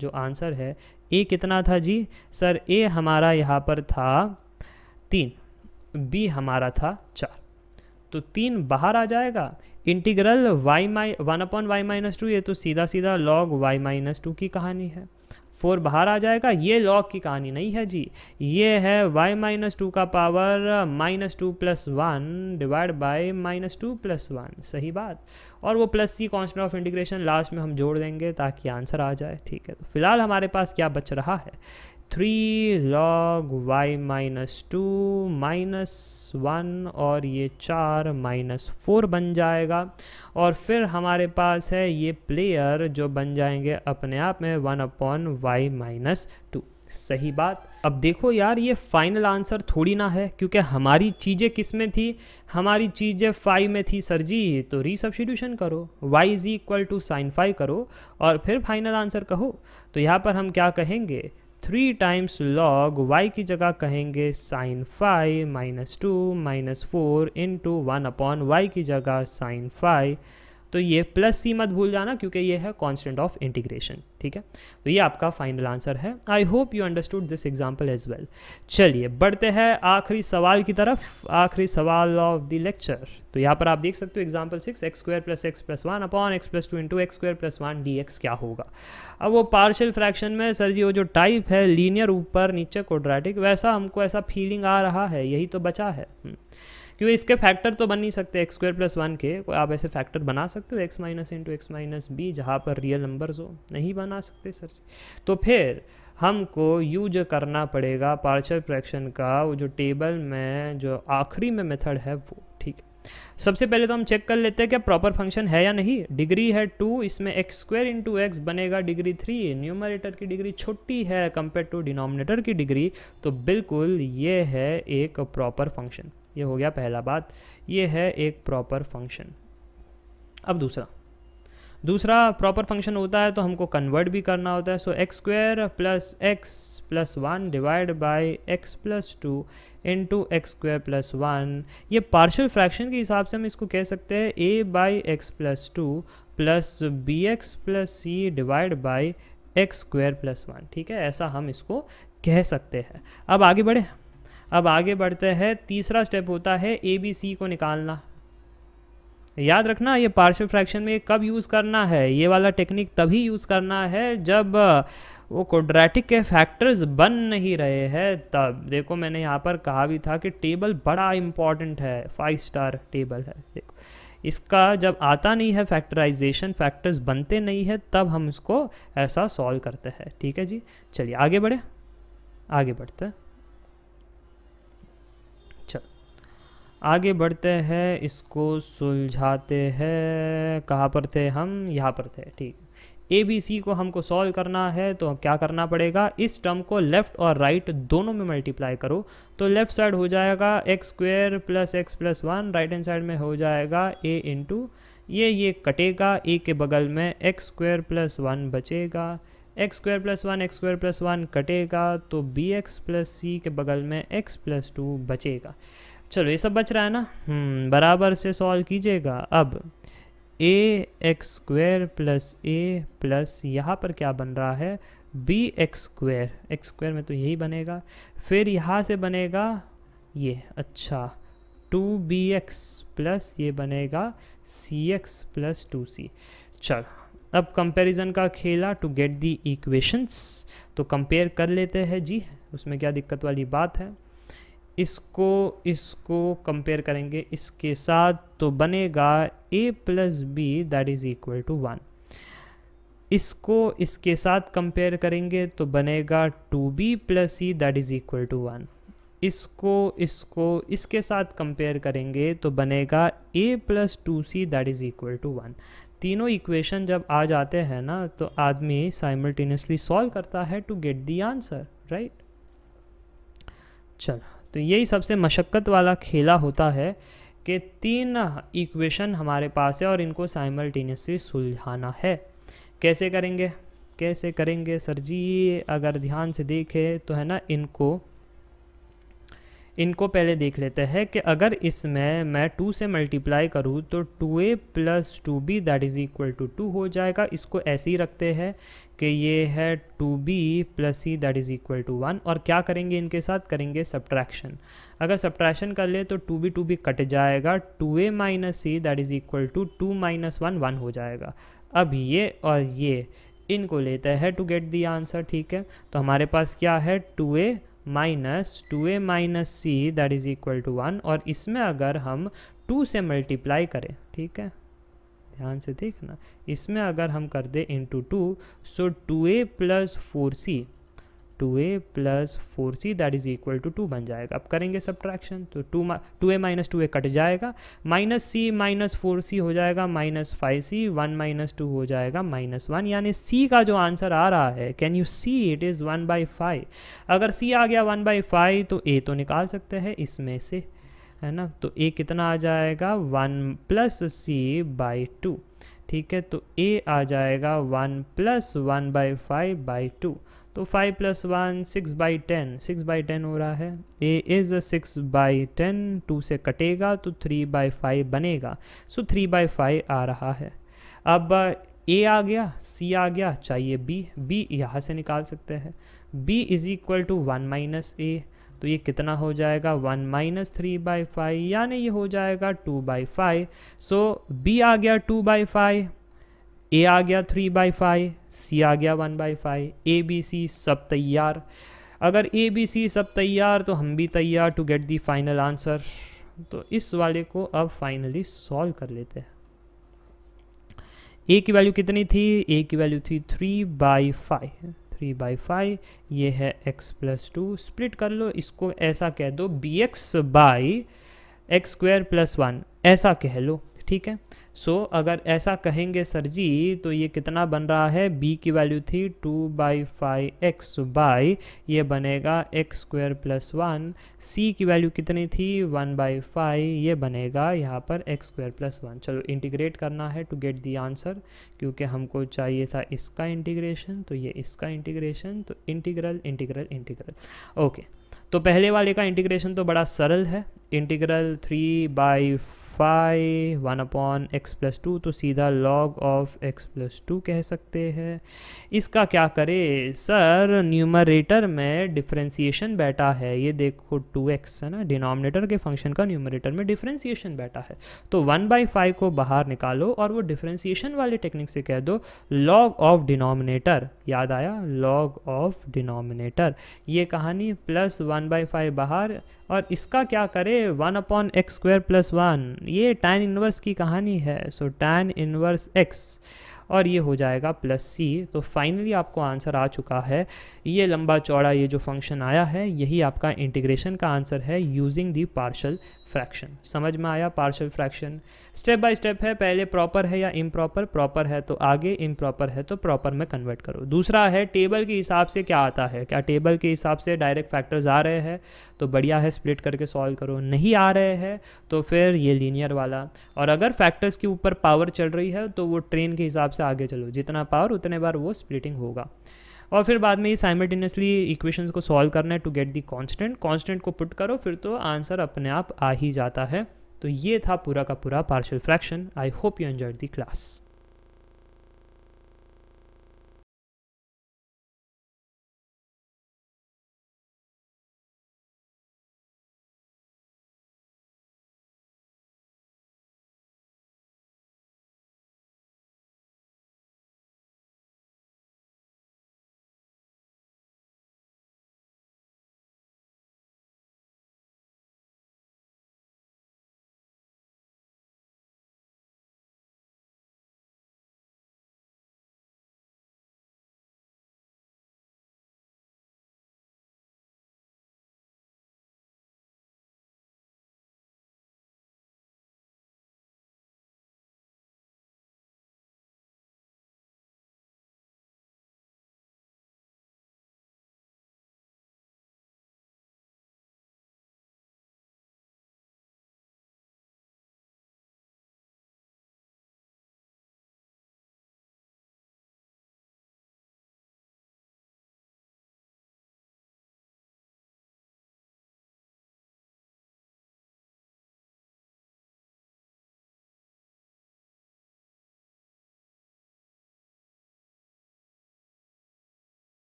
S1: जो आंसर है ए कितना था जी सर ए हमारा यहाँ पर था तीन बी हमारा था चार तो तीन बाहर आ जाएगा integral y my one upon y minus two ये तो सीधा सीधा लॉग वाई माइनस टू की कहानी है फोर बाहर आ जाएगा ये लॉग की कहानी नहीं है जी ये है वाई माइनस टू का power minus two plus one divide by minus two plus one सही बात और वो plus c constant of integration last में हम जोड़ देंगे ताकि आंसर आ जाए ठीक है तो फिलहाल हमारे पास क्या बच रहा है three log y minus two minus one और ये चार माइनस फोर बन जाएगा और फिर हमारे पास है ये प्लेयर जो बन जाएंगे अपने आप में one upon y minus two सही बात अब देखो यार ये फाइनल आंसर थोड़ी ना है क्योंकि हमारी चीज़ें किस में थी हमारी चीज़ें फाइव में थी सर जी तो रीसब्स्टिट्यूशन करो y is equal to sine five करो और फिर फाइनल आंसर कहो तो यहाँ पर हम क्या कहेंगे थ्री टाइम्स लॉग वाई की जगह कहेंगे sine five minus two minus four in two one upon y की जगह साइन फाइव तो ये प्लस सी मत भूल जाना क्योंकि ये है कॉन्स्टेंट ऑफ इंटीग्रेशन ठीक है तो ये आपका फाइनल आंसर है I hope you understood this example as well चलिए बढ़ते हैं आखिरी सवाल की तरफ आखिरी सवाल ऑफ द लेक्चर तो यहाँ पर आप देख सकते हो example six x square plus x plus one upon x plus two into x square plus one d x क्या होगा अब वो पार्शियल फ्रैक्शन में सर जी वो जो टाइप है लीनियर ऊपर नीचे कोड्रेटिक वैसा हमको ऐसा फीलिंग आ रहा है यही तो बचा है हम्म। क्योंकि इसके फैक्टर तो बन नहीं सकते एक्स स्क्वायर प्लस वन के आप ऐसे फैक्टर बना सकते हो x minus into x minus b जहाँ पर रियल नंबर्स हो नहीं बना सकते सर तो फिर हमको यूज करना पड़ेगा पार्शल फ्रैक्शन का वो जो टेबल में जो आखिरी में मेथड है वो ठीक है सबसे पहले तो हम चेक कर लेते हैं कि प्रॉपर फंक्शन है या नहीं डिग्री है टू इसमें एक्स स्क्वायर इंटू एक्स बनेगा डिग्री थ्री न्यूमरेटर की डिग्री छोटी है कंपेयर टू डिनोमिनेटर की डिग्री तो बिल्कुल ये है एक प्रॉपर फंक्शन ये हो गया पहला बात ये है एक प्रॉपर फंक्शन अब दूसरा दूसरा प्रॉपर फंक्शन होता है तो हमको कन्वर्ट भी करना होता है so x square plus x plus one divide by x plus two into x square plus one ये पार्शियल फ्रैक्शन के हिसाब से हम इसको कह सकते हैं a by x plus two plus b x plus c divide by x square plus one ठीक है ऐसा हम इसको कह सकते हैं अब आगे बढ़े अब आगे बढ़ते हैं तीसरा स्टेप होता है ए बी सी को निकालना याद रखना ये पार्शियल फ्रैक्शन में कब यूज़ करना है ये वाला टेक्निक तभी यूज़ करना है जब वो कोड्रेटिक के फैक्टर्स बन नहीं रहे हैं तब देखो मैंने यहाँ पर कहा भी था कि टेबल बड़ा इम्पॉर्टेंट है फाइव स्टार टेबल है देखो इसका जब आता नहीं है फैक्टराइजेशन फैक्टर्स बनते नहीं है तब हम इसको ऐसा सॉल्व करते हैं ठीक है जी चलिए आगे बढ़े आगे बढ़ते हैं आगे बढ़ते हैं इसको सुलझाते हैं कहाँ पर थे हम यहाँ पर थे ठीक ए बी सी को हमको सॉल्व करना है तो क्या करना पड़ेगा इस टर्म को लेफ़्ट और राइट right दोनों में मल्टीप्लाई करो तो लेफ़्ट साइड हो जाएगा x square plus x plus one right hand side में हो जाएगा ए इंटू ये ये कटेगा ए के बगल में एक्स स्क्वेयर प्लस वन बचेगा x square plus one x square plus one कटेगा तो बी एक्स प्लस सी के बगल में एक्स प्लस टू बचेगा चलो ये सब बच रहा है ना हम्म, बराबर से सॉल्व कीजिएगा अब a x square plus a plus यहाँ पर क्या बन रहा है b x square x square में तो यही बनेगा फिर यहाँ से बनेगा ये अच्छा टू बी एक्स प्लस ये बनेगा c x plus two c चल अब कंपैरिजन का खेला टू गेट दी इक्वेशंस तो कंपेयर कर लेते हैं जी उसमें क्या दिक्कत वाली बात है इसको इसको कंपेयर करेंगे इसके साथ तो बनेगा a plus b that is equal to one इसको इसके साथ कंपेयर करेंगे तो बनेगा two b plus C that is equal to one इसको इसको इसके साथ कंपेयर करेंगे तो बनेगा a plus two c that is equal to one तीनों इक्वेशन जब आ जाते हैं ना तो आदमी साइमल्टेनियसली सॉल्व करता है to get the answer right चलो तो यही सबसे मशक्क़त वाला खेला होता है कि तीन इक्वेशन हमारे पास है और इनको साइमल्टेनियसली सुलझाना है कैसे करेंगे कैसे करेंगे सर जी अगर ध्यान से देखें तो है ना इनको इनको पहले देख लेते हैं कि अगर इसमें मैं टू से मल्टीप्लाई करूँ तो two a plus two b that is equal to two हो जाएगा इसको ऐसे ही रखते हैं कि ये है two b plus C that is equal to one और क्या करेंगे इनके साथ करेंगे सब्ट्रैक्शन अगर सब्ट्रैक्शन कर ले तो two b two b cut जाएगा two a minus c that is equal to two minus one one हो जाएगा अब ये और ये इनको लेते हैं टू गेट दी आंसर ठीक है तो हमारे पास क्या है two a minus two a minus c that is equal to one और इसमें अगर हम टू से मल्टीप्लाई करें ठीक है ध्यान से देखना इसमें अगर हम कर दें into two so two a plus four c two a plus four c that is equal to two बन जाएगा अब करेंगे सब्ट्रैक्शन तो two two a minus two a cut जाएगा minus c minus four c हो जाएगा minus five c one minus two हो जाएगा माइनस वन यानी सी का जो आंसर आ रहा है can you see it is one by five अगर सी आ गया वन बाई फाइव तो ए तो निकाल सकते हैं इसमें से है ना तो ए कितना आ जाएगा one plus C by two ठीक है तो ए आ जाएगा one plus one by five by two तो five plus one six by ten six by ten हो रहा है a is six by ten two से कटेगा तो थ्री बाई फाइव बनेगा सो थ्री बाई फाइव आ रहा है अब ए आ गया सी आ गया चाहिए बी बी यहाँ से निकाल सकते हैं b is equal to one minus a तो ये कितना हो जाएगा one minus three by five यानी ये हो जाएगा two by five so b आ गया टू बाई फाइव ए आ गया थ्री बाई फाइव सी आ गया one by five a b c सब तैयार अगर ए बी सी सब तैयार तो हम भी तैयार to get the final answer तो इस वाले को अब फाइनली सॉल्व कर लेते हैं ए की वैल्यू कितनी थी ए की वैल्यू थी three by five three by five ये है एक्स प्लस टू स्प्लिट कर लो इसको ऐसा कह दो b x by x square plus one ऐसा कह लो ठीक है सो so, अगर ऐसा कहेंगे सर जी तो ये कितना बन रहा है b की वैल्यू थी two by five x by ये बनेगा x square plus one c की वैल्यू कितनी थी वन बाई फाइव ये बनेगा यहाँ पर एक्स स्क्वायर प्लस वन चलो इंटीग्रेट करना है टू गेट दी आंसर क्योंकि हमको चाहिए था इसका इंटीग्रेशन तो ये इसका इंटीग्रेशन तो इंटीग्रल इंटीग्रल इंटीग्रल ओके तो पहले वाले का इंटीग्रेशन तो बड़ा सरल है integral three by five one upon x plus two तो सीधा log of x plus two कह सकते हैं इसका क्या करें सर न्यूमरेटर में डिफ्रेंसीशन बैठा है ये देखो टू एक्स है ना डिनोमिनेटर के फंक्शन का न्यूमरेटर में डिफ्रेंसीशन बैठा है तो वन बाई फाइव को बाहर निकालो और वो डिफ्रेंसीशन वाले टेक्निक से कह दो लॉग ऑफ डिनोमिनेटर याद आया लॉग ऑफ डिनोमिनेटर ये कहानी प्लस वन बाई फाइव बाहर और इसका क्या करें one upon x square plus one ये टैन इन्वर्स की कहानी है सो टैन इन्वर्स एक्स और ये हो जाएगा प्लस सी तो फाइनली आपको आंसर आ चुका है ये लंबा चौड़ा ये जो फंक्शन आया है यही आपका इंटीग्रेशन का आंसर है यूजिंग दी पार्शल फ्रैक्शन समझ में आया partial fraction step by step है पहले प्रॉपर है या इम प्रॉपर प्रॉपर है तो आगे इम प्रॉपर है तो प्रॉपर में कन्वर्ट करो दूसरा है टेबल के हिसाब से क्या आता है क्या टेबल के हिसाब से डायरेक्ट फैक्टर्स आ रहे हैं तो बढ़िया है स्प्लिट करके सॉल्व करो नहीं आ रहे हैं तो फिर ये लीनियर वाला और अगर फैक्टर्स के ऊपर पावर चल रही है तो वो ट्रेन के हिसाब से आगे चलो जितना पावर उतने बार वो स्प्लिटिंग होगा और फिर बाद में ये साइमल्टेनियसली इक्वेशंस को सॉल्व करना है to get the constant constant को पुट करो फिर तो आंसर अपने आप आ ही जाता है तो ये था पूरा का पूरा partial fraction I hope you enjoy the class